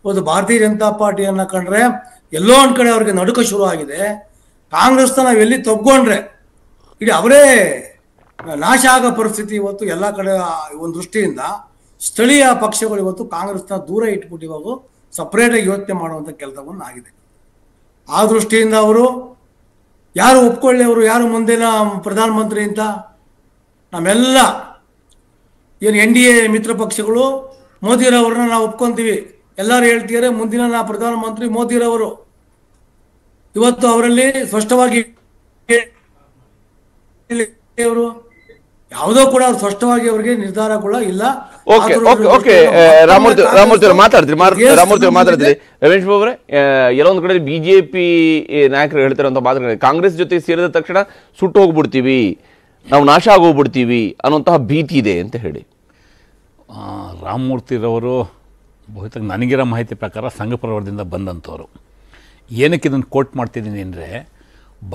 Speaker 3: ಇವತ್ತು ಭಾರತೀಯ ಜನತಾ ಪಾರ್ಟಿಯನ್ನ ಕಂಡ್ರೆ ಎಲ್ಲೋ ಒಂದ್ ಕಡೆ ಅವ್ರಿಗೆ ನಡುಕ ಶುರು ಆಗಿದೆ ಕಾಂಗ್ರೆಸ್ನ ನಾವು ಎಲ್ಲಿ ತಗ್ಗೊಂಡ್ರೆ ಇಡೀ ಅವರೇ ನಾಶ ಆಗೋ ಪರಿಸ್ಥಿತಿ ಇವತ್ತು ಎಲ್ಲ ಕಡೆ ಒಂದು ದೃಷ್ಟಿಯಿಂದ ಸ್ಥಳೀಯ ಪಕ್ಷಗಳು ಇವತ್ತು ಕಾಂಗ್ರೆಸ್ನ ದೂರ ಇಟ್ಬಿಟ್ಟು ಇವಾಗ ಆಗಿ ಯೋಚನೆ ಮಾಡುವಂಥ ಕೆಲಸವನ್ನು ಆಗಿದೆ ಆ ದೃಷ್ಟಿಯಿಂದ ಅವರು ಯಾರು ಅವರು ಯಾರು ಮುಂದಿನ ಪ್ರಧಾನಮಂತ್ರಿ ಅಂತ ನಮ್ಮೆಲ್ಲ ಏನು ಎನ್ ಡಿ ಎ ಮಿತ್ರ ಪಕ್ಷಗಳು ಮೋದಿರವ್ರನ್ನ ನಾವು ಒಪ್ಕೊಂತೀವಿ ಎಲ್ಲರೂ ಹೇಳ್ತಿದ್ದಾರೆ ಮುಂದಿನ ನಾ ಪ್ರಧಾನಮಂತ್ರಿ ಮೋದಿರವರು ಇವತ್ತು ಅವರಲ್ಲಿ ಸ್ಪಷ್ಟವಾಗಿ ಅವರು ಯಾವುದೋ ಕೂಡ ಸ್ಪಷ್ಟವಾಗಿ ಅವರಿಗೆ ನಿರ್ಧಾರ ಕೂಡ ಇಲ್ಲ
Speaker 1: okay okay okay Ramurthy Ramurthy ಅವರು ಮಾತಾಡ್ತೀರಿ ರಾಮೂರ್ತಿ ಅವರು ಮಾತಾಡ್ತೀರಿ ರಮೇಶ್ ಬಾಬು ಅವರೇ ಎಲ್ಲೊಂದು ಕಡೆ ಬಿಜೆಪಿ ನಾಯಕರು ಹೇಳ್ತಾರಂತ ಮಾತುಗಳು ಕಾಂಗ್ರೆಸ್ ಜೊತೆ ಸೇರಿದ ತಕ್ಷಣ ಸುಟ್ಟು ಹೋಗ್ಬಿಡ್ತೀವಿ ನಾವು ನಾಶ ಆಗೋಗ್ಬಿಡ್ತೀವಿ ಅನ್ನೋಂತಹ ಭೀತಿ ಇದೆ ಅಂತ ಹೇಳಿ
Speaker 4: ರಾಮಮೂರ್ತಿರವರು ಬಹುತೇಕ ನನಗಿರೋ ಮಾಹಿತಿ ಪ್ರಕಾರ ಸಂಘ ಪರಿವಾರದಿಂದ ಬಂದಂಥವ್ರು ಏನಕ್ಕೆ ಇದನ್ನು ಕೋಟ್ ಮಾಡ್ತಿದ್ದೀನಿ ಅಂದರೆ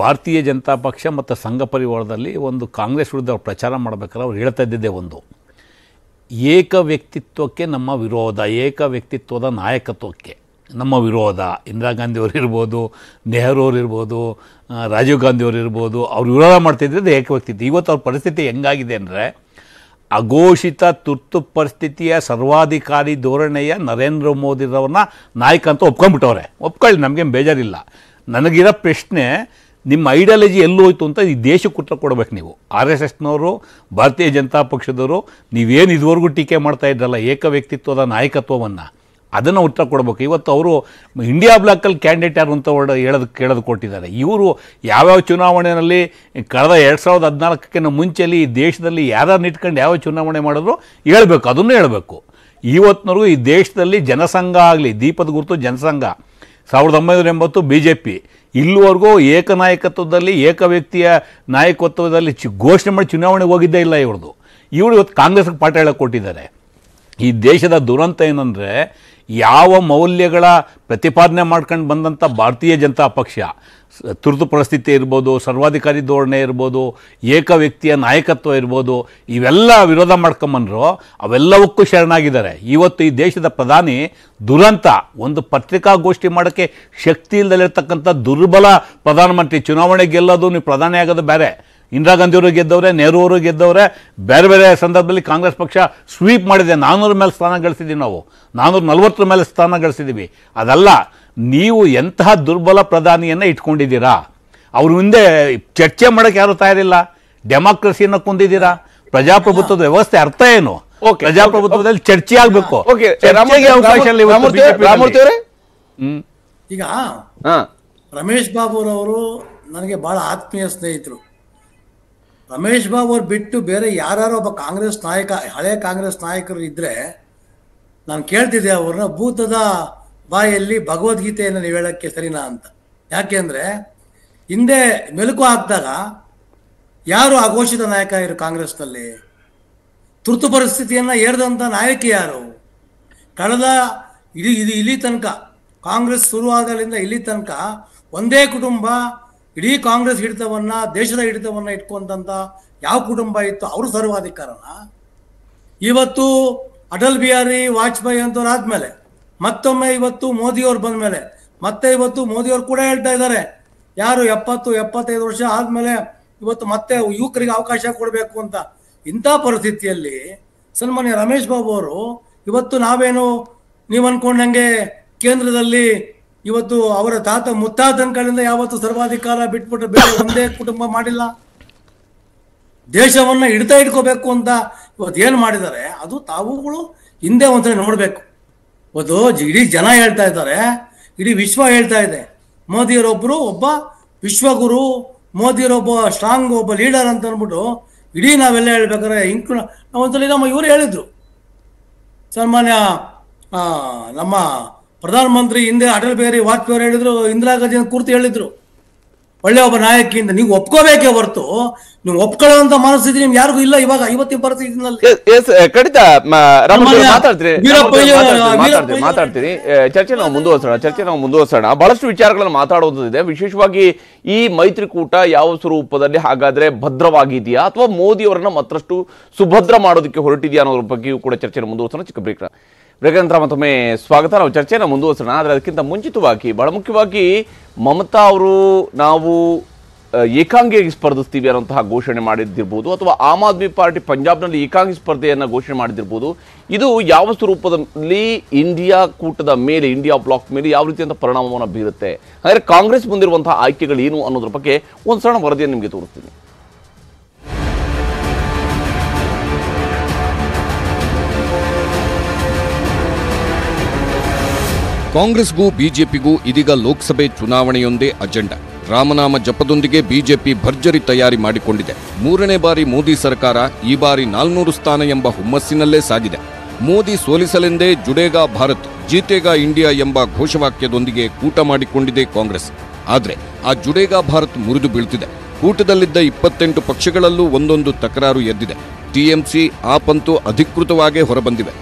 Speaker 4: ಭಾರತೀಯ ಜನತಾ ಪಕ್ಷ ಮತ್ತು ಸಂಘ ಪರಿವಾರದಲ್ಲಿ ಒಂದು ಕಾಂಗ್ರೆಸ್ ವಿರುದ್ಧ ಅವ್ರು ಪ್ರಚಾರ ಮಾಡಬೇಕಾದ್ರೆ ಅವ್ರು ಹೇಳ್ತಾ ಇದ್ದಿದ್ದೇ ಒಂದು ಏಕ ವ್ಯಕ್ತಿತ್ವಕ್ಕೆ ನಮ್ಮ ವಿರೋಧ ಏಕ ವ್ಯಕ್ತಿತ್ವದ ನಾಯಕತ್ವಕ್ಕೆ ನಮ್ಮ ವಿರೋಧ ಇಂದಿರಾ ಗಾಂಧಿಯವರು ಇರ್ಬೋದು ನೆಹರು ಅವ್ರು ಇರ್ಬೋದು ರಾಜೀವ್ ಗಾಂಧಿಯವರು ಇರ್ಬೋದು ಅವ್ರು ವಿರೋಧ ಅದು ಏಕ ವ್ಯಕ್ತಿತ್ವ ಇವತ್ತು ಅವ್ರ ಪರಿಸ್ಥಿತಿ ಹೆಂಗಾಗಿದೆ ಅಂದರೆ ಅಘೋಷಿತ ತುರ್ತು ಪರಿಸ್ಥಿತಿಯ ಸರ್ವಾಧಿಕಾರಿ ಧೋರಣೆಯ ನರೇಂದ್ರ ಮೋದಿರವ್ರನ್ನ ನಾಯಕ ಅಂತ ಒಪ್ಕೊಂಡ್ಬಿಟ್ಟವ್ರೆ ಒಪ್ಕೊಳ್ಳಿ ನಮಗೇನು ಬೇಜಾರಿಲ್ಲ ನನಗಿರೋ ಪ್ರಶ್ನೆ ನಿಮ್ಮ ಐಡಿಯಾಲಜಿ ಎಲ್ಲೋಯ್ತು ಅಂತ ಈ ದೇಶಕ್ಕೆ ಉತ್ತರ ಕೊಡಬೇಕು ನೀವು ಆರ್ ಎಸ್ ಎಸ್ನವರು ಭಾರತೀಯ ಜನತಾ ಪಕ್ಷದವರು ನೀವೇನು ಇದುವರೆಗೂ ಟೀಕೆ ಮಾಡ್ತಾ ಏಕ ವ್ಯಕ್ತಿತ್ವದ ನಾಯಕತ್ವವನ್ನು ಅದನ್ನು ಉತ್ತರ ಕೊಡಬೇಕು ಇವತ್ತು ಅವರು ಇಂಡಿಯಾ ಬ್ಲಾಕಲ್ಲಿ ಕ್ಯಾಂಡಿಡೇಟ್ ಯಾರು ಅಂತ ಒಳ್ಳೆ ಹೇಳೋದು ಕೇಳೋದು ಕೊಟ್ಟಿದ್ದಾರೆ ಇವರು ಯಾವ್ಯಾವ ಚುನಾವಣೆಯಲ್ಲಿ ಕಳೆದ ಎರಡು ಸಾವಿರದ ಹದಿನಾಲ್ಕಕ್ಕಿಂತ ಮುಂಚೆಯಲ್ಲಿ ಈ ದೇಶದಲ್ಲಿ ಯಾರನ್ನು ಇಟ್ಕೊಂಡು ಯಾವ ಚುನಾವಣೆ ಮಾಡಿದ್ರು ಹೇಳಬೇಕು ಅದನ್ನು ಹೇಳಬೇಕು ಇವತ್ತಿನವರೆಗೂ ಈ ದೇಶದಲ್ಲಿ ಜನಸಂಘ ಆಗಲಿ ದೀಪದ ಗುರುತು ಜನಸಂಘ ಸಾವಿರದ ಒಂಬೈನೂರ ಎಂಬತ್ತು ಬಿ ಜೆ ಪಿ ಇಲ್ಲಿವರೆಗೂ ಏಕನಾಯಕತ್ವದಲ್ಲಿ ಏಕ ವ್ಯಕ್ತಿಯ ನಾಯಕತ್ವದಲ್ಲಿ ಚಿ ಘೋಷಣೆ ಮಾಡಿ ಚುನಾವಣೆಗೆ ಹೋಗಿದ್ದೇ ಇಲ್ಲ ಇವ್ರದ್ದು ಇವರು ಇವತ್ತು ಕಾಂಗ್ರೆಸ್ಗೆ ಪಾಠ ಹೇಳಕ್ಕೆ ಕೊಟ್ಟಿದ್ದಾರೆ ಈ ದೇಶದ ದುರಂತ ಏನಂದರೆ ಯಾವ ಮೌಲ್ಯಗಳ ಪ್ರತಿಪಾದನೆ ಮಾಡ್ಕೊಂಡು ಬಂದಂಥ ಭಾರತೀಯ ಜನತಾ ಪಕ್ಷ ತುರ್ತು ಪರಿಸ್ಥಿತಿ ಇರ್ಬೋದು ಸರ್ವಾಧಿಕಾರಿ ಧೋರಣೆ ಇರ್ಬೋದು ಏಕ ವ್ಯಕ್ತಿಯ ನಾಯಕತ್ವ ಇರ್ಬೋದು ಇವೆಲ್ಲ ವಿರೋಧ ಮಾಡ್ಕೊಂಬಂದರು ಅವೆಲ್ಲವಕ್ಕೂ ಶರಣಾಗಿದ್ದಾರೆ ಇವತ್ತು ಈ ದೇಶದ ಪ್ರಧಾನಿ ದುರಂತ ಒಂದು ಪತ್ರಿಕಾಗೋಷ್ಠಿ ಮಾಡೋಕ್ಕೆ ಶಕ್ತಿ ಇಲ್ಲದಲ್ಲಿರ್ತಕ್ಕಂಥ ದುರ್ಬಲ ಪ್ರಧಾನಮಂತ್ರಿ ಚುನಾವಣೆ ಗೆಲ್ಲೋದು ನೀವು ಪ್ರಧಾನಿ ಆಗೋದು ಬೇರೆ ಇಂದಿರಾ ಗಾಂಧಿಯವರು ಗೆದ್ದವ್ರೆ ನೆಹರು ಅವರು ಗೆದ್ದವ್ರೆ ಬೇರೆ ಬೇರೆ ಸಂದರ್ಭದಲ್ಲಿ ಕಾಂಗ್ರೆಸ್ ಪಕ್ಷ ಸ್ವೀಪ್ ಮಾಡಿದೆ ನಾನ್ನೂರ ಮೇಲೆ ಸ್ಥಾನ ಗಳಿಸಿದ್ದೀವಿ ನಾವು ನಾನ್ನೂರ ನಲವತ್ತರ ಮೇಲೆ ಸ್ಥಾನ ಗಳಿಸಿದ್ದೀವಿ ಅದಲ್ಲ ನೀವು ಎಂತಹ ದುರ್ಬಲ ಪ್ರಧಾನಿಯನ್ನು ಇಟ್ಕೊಂಡಿದ್ದೀರಾ ಅವ್ರ ಮುಂದೆ ಚರ್ಚೆ ಮಾಡೋಕ್ಕೆ ಯಾರು ತಯಾರಿಲ್ಲ ಡೆಮಾಕ್ರಸಿಯನ್ನು ಕುಂದಿದ್ದೀರಾ ಪ್ರಜಾಪ್ರಭುತ್ವದ ವ್ಯವಸ್ಥೆ ಅರ್ಥ ಏನು ಪ್ರಜಾಪ್ರಭುತ್ವದಲ್ಲಿ ಚರ್ಚೆ ಆಗಬೇಕು
Speaker 3: ಈಗ ರಮೇಶ್ ಅವರು ನನಗೆ ಬಹಳ ಆತ್ಮೀಯ ಸ್ನೇಹಿತರು ರಮೇಶ್ ಬಾಬು ಅವ್ರು ಬಿಟ್ಟು ಬೇರೆ ಯಾರು ಒಬ್ಬ ಕಾಂಗ್ರೆಸ್ ನಾಯಕ ಹಳೆ ಕಾಂಗ್ರೆಸ್ ನಾಯಕರು ಇದ್ರೆ ನಾನು ಕೇಳ್ತಿದ್ದೆ ಅವ್ರನ್ನ ಭೂತದ ಬಾಯಲ್ಲಿ ಭಗವದ್ಗೀತೆಯನ್ನು ನೀವು ಹೇಳೋಕ್ಕೆ ಸರಿನಾ ಅಂತ ಯಾಕೆಂದ್ರೆ ಹಿಂದೆ ಮೆಲುಕು ಹಾಕಿದಾಗ ಯಾರು ಆಘೋಷಿತ ನಾಯಕ ಇರು ಕಾಂಗ್ರೆಸ್ನಲ್ಲಿ ತುರ್ತು ಪರಿಸ್ಥಿತಿಯನ್ನು ಏರಿದಂಥ ನಾಯಕಿ ಯಾರು ಕಳೆದ ಇದು ಇದು ಇಲ್ಲಿ ತನಕ ಕಾಂಗ್ರೆಸ್ ಶುರುವಾದಾಗಲಿಂದ ಇಲ್ಲಿ ತನಕ ಒಂದೇ ಕುಟುಂಬ ಇಡೀ ಕಾಂಗ್ರೆಸ್ ಹಿಡಿತವನ್ನು ದೇಶದ ಹಿಡಿತವನ್ನು ಇಟ್ಕೊಂಡಂಥ ಯಾವ ಕುಟುಂಬ ಇತ್ತು ಅವರು ಸರ್ವಾಧಿಕಾರನ ಇವತ್ತು ಅಟಲ್ ಬಿಹಾರಿ ವಾಜಪೇಯಿ ಆದ್ಮೇಲೆ ಮತ್ತೊಮ್ಮೆ ಇವತ್ತು ಮೋದಿಯವ್ರು ಬಂದ ಮೇಲೆ ಮತ್ತೆ ಇವತ್ತು ಮೋದಿಯವ್ರು ಕೂಡ ಹೇಳ್ತಾ ಇದ್ದಾರೆ ಯಾರು ಎಪ್ಪತ್ತು ಎಪ್ಪತ್ತೈದು ವರ್ಷ ಆದಮೇಲೆ ಇವತ್ತು ಮತ್ತೆ ಯುವಕರಿಗೆ ಅವಕಾಶ ಕೊಡಬೇಕು ಅಂತ ಇಂಥ ಪರಿಸ್ಥಿತಿಯಲ್ಲಿ ಸನ್ಮಾನ್ಯ ರಮೇಶ್ ಬಾಬು ಅವರು ಇವತ್ತು ನಾವೇನು ನೀವು ಅಂದ್ಕೊಂಡಂಗೆ ಕೇಂದ್ರದಲ್ಲಿ ಇವತ್ತು ಅವರ ತಾತ ಮುತ್ತಾತನ ಕಡೆಯಿಂದ ಯಾವತ್ತು ಸರ್ವಾಧಿಕಾರ ಬಿಟ್ಬಿಟ್ಟು ಬೇರೆ ಒಂದೇ ಕುಟುಂಬ ಮಾಡಿಲ್ಲ ದೇಶವನ್ನ ಹಿಡಿತಾ ಇಟ್ಕೋಬೇಕು ಅಂತ ಇವತ್ತು ಏನು ಮಾಡಿದ್ದಾರೆ ಅದು ತಾವುಗಳು ಹಿಂದೆ ಒಂದ್ಸಲ ನೋಡಬೇಕು ಇವತ್ತು ಇಡೀ ಜನ ಹೇಳ್ತಾ ಇದ್ದಾರೆ ಇಡೀ ವಿಶ್ವ ಹೇಳ್ತಾ ಇದೆ ಮೋದಿಯರೊಬ್ಬರು ಒಬ್ಬ ವಿಶ್ವಗುರು ಮೋದಿಯರೊಬ್ಬ ಸ್ಟ್ರಾಂಗ್ ಒಬ್ಬ ಲೀಡರ್ ಅಂತ ಅಂದ್ಬಿಟ್ಟು ಇಡೀ ನಾವೆಲ್ಲ ಹೇಳ್ಬೇಕಾದ್ರೆ ಇಂಕ್ಲೂ ನಾವೊಂದ್ಸಲಿ ನಮ್ಮ ಇವರು ಹೇಳಿದ್ರು ಸನ್ಮಾನ್ಯ ನಮ್ಮ ಪ್ರಧಾನಮಂತ್ರಿ ಹಿಂದೆ ಅಟಲ್ ಬಿಹಾರಿ ವಾಜಪೇಯಿ ಅವರು ಹೇಳಿದ್ರು ಇಂದಿರಾ ಗಾಂಧಿ ಕುರಿತು ಹೇಳಿದ್ರು ಒಳ್ಳೆ ಒಬ್ಬ ನಾಯಕಿಯಿಂದ ನೀವು ಒಪ್ಕೋಬೇಕೆ ಹೊರತು ನೀವು ಒಪ್ಕೊಳ್ಳುವಂತ ಮನಸ್ಥಿತಿ ನಿಮ್ಗೆ ಯಾರಿಗೂ ಇಲ್ಲ ಇವಾಗ ಇವತ್ತಿನ ಪರಿಸ್ಥಿತಿ
Speaker 1: ಮಾತಾಡ್ತೀನಿ ಮಾತಾಡ್ತೀರಿ ಚರ್ಚೆ ನಾವು ಮುಂದುವರಿಸೋಣ ಚರ್ಚೆ ನಾವು ಮುಂದುವರಿಸೋಣ ಬಹಳಷ್ಟು ವಿಚಾರಗಳನ್ನು ಮಾತಾಡೋದಿದೆ ವಿಶೇಷವಾಗಿ ಈ ಮೈತ್ರಿಕೂಟ ಯಾವ ಸ್ವರೂಪದಲ್ಲಿ ಹಾಗಾದ್ರೆ ಭದ್ರವಾಗಿದೆಯಾ ಅಥವಾ ಮೋದಿ ಅವರನ್ನ ಮತ್ತಷ್ಟು ಸುಭದ್ರ ಮಾಡೋದಕ್ಕೆ ಹೊರಟಿದೆಯಾ ಅನ್ನೋದ್ರ ಬಗ್ಗೆಯೂ ಕೂಡ ಚರ್ಚೆ ಮುಂದುವರಿಸೋಣ ಚಿಕ್ಕ ಬ್ರೇಕ್ನ ಬ್ರೇಕ್ ಮತ್ತೊಮ್ಮೆ ಸ್ವಾಗತ ನಾವು ಚರ್ಚೆಯನ್ನು ಮುಂದುವರಿಸೋಣ ಆದರೆ ಅದಕ್ಕಿಂತ ಮುಂಚಿತವಾಗಿ ಬಹಳ ಮುಖ್ಯವಾಗಿ ಮಮತಾ ಅವರು ನಾವು ಏಕಾಂಗಿಯಾಗಿ ಸ್ಪರ್ಧಿಸ್ತೀವಿ ಅನ್ನೋಂತಹ ಘೋಷಣೆ ಮಾಡಿದ್ದಿರ್ಬೋದು ಅಥವಾ ಆಮ್ ಆದ್ಮಿ ಪಾರ್ಟಿ ಪಂಜಾಬ್ನಲ್ಲಿ ಏಕಾಂಗಿ ಸ್ಪರ್ಧೆಯನ್ನು ಘೋಷಣೆ ಮಾಡಿದ್ದಿರ್ಬೋದು ಇದು ಯಾವ ಸ್ವರೂಪದಲ್ಲಿ ಇಂಡಿಯಾ ಕೂಟದ ಮೇಲೆ ಇಂಡಿಯಾ ಬ್ಲಾಕ್ ಮೇಲೆ ಯಾವ ರೀತಿಯಂಥ ಪರಿಣಾಮವನ್ನು ಬೀರುತ್ತೆ ಆದರೆ ಕಾಂಗ್ರೆಸ್ ಮುಂದಿರುವಂತಹ ಏನು ಅನ್ನೋದ್ರ ಬಗ್ಗೆ ಒಂದು ಸಣ್ಣ ವರದಿಯನ್ನು ನಿಮಗೆ ತೋರಿಸ್ತೀನಿ
Speaker 2: ಕಾಂಗ್ರೆಸ್ಗೂ ಬಿಜೆಪಿಗೂ ಇದೀಗ ಲೋಕಸಭೆ ಚುನಾವಣೆಯೊಂದೇ ಅಜೆಂಡಾ ರಾಮನಾಮ ಜಪದೊಂದಿಗೆ ಬಿಜೆಪಿ ಭರ್ಜರಿ ತಯಾರಿ ಮಾಡಿಕೊಂಡಿದೆ ಮೂರನೇ ಬಾರಿ ಮೋದಿ ಸರ್ಕಾರ ಈ ಬಾರಿ ನಾಲ್ನೂರು ಸ್ಥಾನ ಎಂಬ ಹುಮ್ಮಸ್ಸಿನಲ್ಲೇ ಸಾಗಿದೆ ಮೋದಿ ಸೋಲಿಸಲೆಂದೇ ಜುಡೇಗಾ ಭಾರತ್ ಜೀತೆಗಾ ಇಂಡಿಯಾ ಎಂಬ ಘೋಷವಾಕ್ಯದೊಂದಿಗೆ ಕೂಟ ಮಾಡಿಕೊಂಡಿದೆ ಕಾಂಗ್ರೆಸ್ ಆದರೆ ಆ ಜುಡೇಗಾ ಭಾರತ್ ಮುರಿದು ಬೀಳ್ತಿದೆ ಕೂಟದಲ್ಲಿದ್ದ ಇಪ್ಪತ್ತೆಂಟು ಪಕ್ಷಗಳಲ್ಲೂ ಒಂದೊಂದು ತಕರಾರು ಎದ್ದಿದೆ ಟಿಎಂಸಿ ಆಪಂತೂ ಅಧಿಕೃತವಾಗೇ ಹೊರಬಂದಿವೆ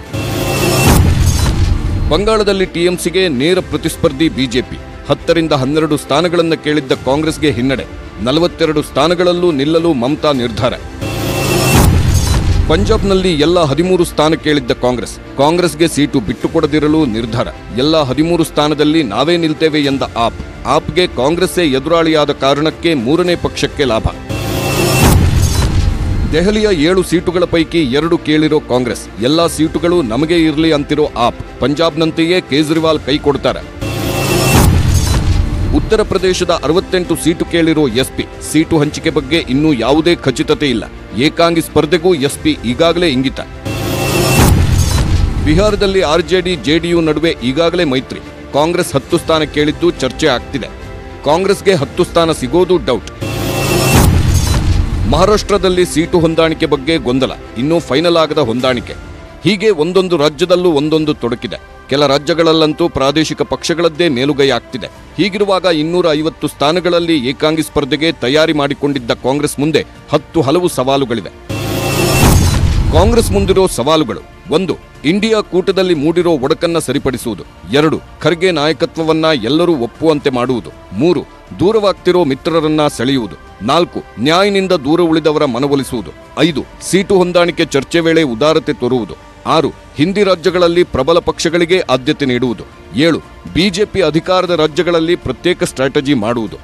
Speaker 2: ಬಂಗಾಳದಲ್ಲಿ ಟಿಎಂಸಿಗೆ ನೇರ ಪ್ರತಿಸ್ಪರ್ಧಿ ಬಿಜೆಪಿ ಹತ್ತರಿಂದ ಹನ್ನೆರಡು ಸ್ಥಾನಗಳನ್ನು ಕೇಳಿದ್ದ ಕಾಂಗ್ರೆಸ್ಗೆ ಹಿನ್ನಡೆ ನಲವತ್ತೆರಡು ಸ್ಥಾನಗಳಲ್ಲೂ ನಿಲ್ಲಲು ಮಮತಾ ನಿರ್ಧಾರ ಪಂಜಾಬ್ನಲ್ಲಿ ಎಲ್ಲ ಹದಿಮೂರು ಸ್ಥಾನ ಕೇಳಿದ್ದ ಕಾಂಗ್ರೆಸ್ ಕಾಂಗ್ರೆಸ್ಗೆ ಸೀಟು ಬಿಟ್ಟುಕೊಡದಿರಲು ನಿರ್ಧಾರ ಎಲ್ಲ ಹದಿಮೂರು ಸ್ಥಾನದಲ್ಲಿ ನಾವೇ ನಿಲ್ತೇವೆ ಎಂದ ಆಪ್ ಆಪ್ಗೆ ಕಾಂಗ್ರೆಸ್ಸೇ ಎದುರಾಳಿಯಾದ ಕಾರಣಕ್ಕೆ ಮೂರನೇ ಪಕ್ಷಕ್ಕೆ ಲಾಭ ದೆಹಲಿಯ ಏಳು ಸೀಟುಗಳ ಪೈಕಿ ಎರಡು ಕೇಳಿರೋ ಕಾಂಗ್ರೆಸ್ ಎಲ್ಲಾ ಸೀಟುಗಳು ನಮಗೆ ಇರಲಿ ಅಂತಿರೋ ಆಪ್ ಪಂಜಾಬ್ನಂತೆಯೇ ಕೇಜ್ರಿವಾಲ್ ಕೈ ಕೊಡ್ತಾರೆ ಉತ್ತರ ಪ್ರದೇಶದ ಅರವತ್ತೆಂಟು ಸೀಟು ಕೇಳಿರೋ ಎಸ್ಪಿ ಸೀಟು ಹಂಚಿಕೆ ಬಗ್ಗೆ ಇನ್ನೂ ಯಾವುದೇ ಖಚಿತತೆ ಇಲ್ಲ ಏಕಾಂಗಿ ಸ್ಪರ್ಧೆಗೂ ಎಸ್ಪಿ ಈಗಾಗಲೇ ಇಂಗಿತ ಬಿಹಾರದಲ್ಲಿ ಆರ್ಜೆಡಿ ಜೆಡಿಯು ನಡುವೆ ಈಗಾಗಲೇ ಮೈತ್ರಿ ಕಾಂಗ್ರೆಸ್ ಹತ್ತು ಸ್ಥಾನ ಕೇಳಿದ್ದು ಚರ್ಚೆ ಆಗ್ತಿದೆ ಕಾಂಗ್ರೆಸ್ಗೆ ಹತ್ತು ಸ್ಥಾನ ಸಿಗೋದು ಡೌಟ್ ಮಹಾರಾಷ್ಟ್ರದಲ್ಲಿ ಸೀಟು ಹೊಂದಾಣಿಕೆ ಬಗ್ಗೆ ಗೊಂದಲ ಇನ್ನೂ ಫೈನಲ್ ಆಗದ ಹೊಂದಾಣಿಕೆ ಹೀಗೆ ಒಂದೊಂದು ರಾಜ್ಯದಲ್ಲೂ ಒಂದೊಂದು ತೊಡಕಿದೆ ಕೆಲ ರಾಜ್ಯಗಳಲ್ಲಂತೂ ಪ್ರಾದೇಶಿಕ ಪಕ್ಷಗಳದ್ದೇ ಮೇಲುಗೈ ಆಗ್ತಿದೆ ಹೀಗಿರುವಾಗ ಇನ್ನೂರ ಐವತ್ತು ಸ್ಥಾನಗಳಲ್ಲಿ ಏಕಾಂಗಿ ಸ್ಪರ್ಧೆಗೆ ತಯಾರಿ ಮಾಡಿಕೊಂಡಿದ್ದ ಕಾಂಗ್ರೆಸ್ ಮುಂದೆ ಹತ್ತು ಹಲವು ಸವಾಲುಗಳಿವೆ ಕಾಂಗ್ರೆಸ್ ಮುಂದಿರೋ ಸವಾಲುಗಳು ಒಂದು ಇಂಡಿಯಾ ಕೂಟದಲ್ಲಿ ಮೂಡಿರೋ ಒಡಕನ್ನ ಸರಿಪಡಿಸುವುದು ಎರಡು ಖರ್ಗೆ ನಾಯಕತ್ವವನ್ನ ಎಲ್ಲರೂ ಒಪ್ಪುವಂತೆ ಮಾಡುವುದು ಮೂರು ದೂರವಾಗ್ತಿರೋ ಮಿತ್ರರನ್ನ ಸೆಳೆಯುವುದು ನಾಲ್ಕು ನ್ಯಾಯನಿಂದ ದೂರ ಉಳಿದವರ ಮನವೊಲಿಸುವುದು ಐದು ಸೀಟು ಹೊಂದಾಣಿಕೆ ಚರ್ಚೆ ವೇಳೆ ಉದಾರತೆ ತೋರುವುದು ಆರು ಹಿಂದಿ ರಾಜ್ಯಗಳಲ್ಲಿ ಪ್ರಬಲ ಪಕ್ಷಗಳಿಗೆ ಆದ್ಯತೆ ನೀಡುವುದು ಏಳು ಬಿಜೆಪಿ ಅಧಿಕಾರದ ರಾಜ್ಯಗಳಲ್ಲಿ ಪ್ರತ್ಯೇಕ ಸ್ಟ್ರಾಟಜಿ ಮಾಡುವುದು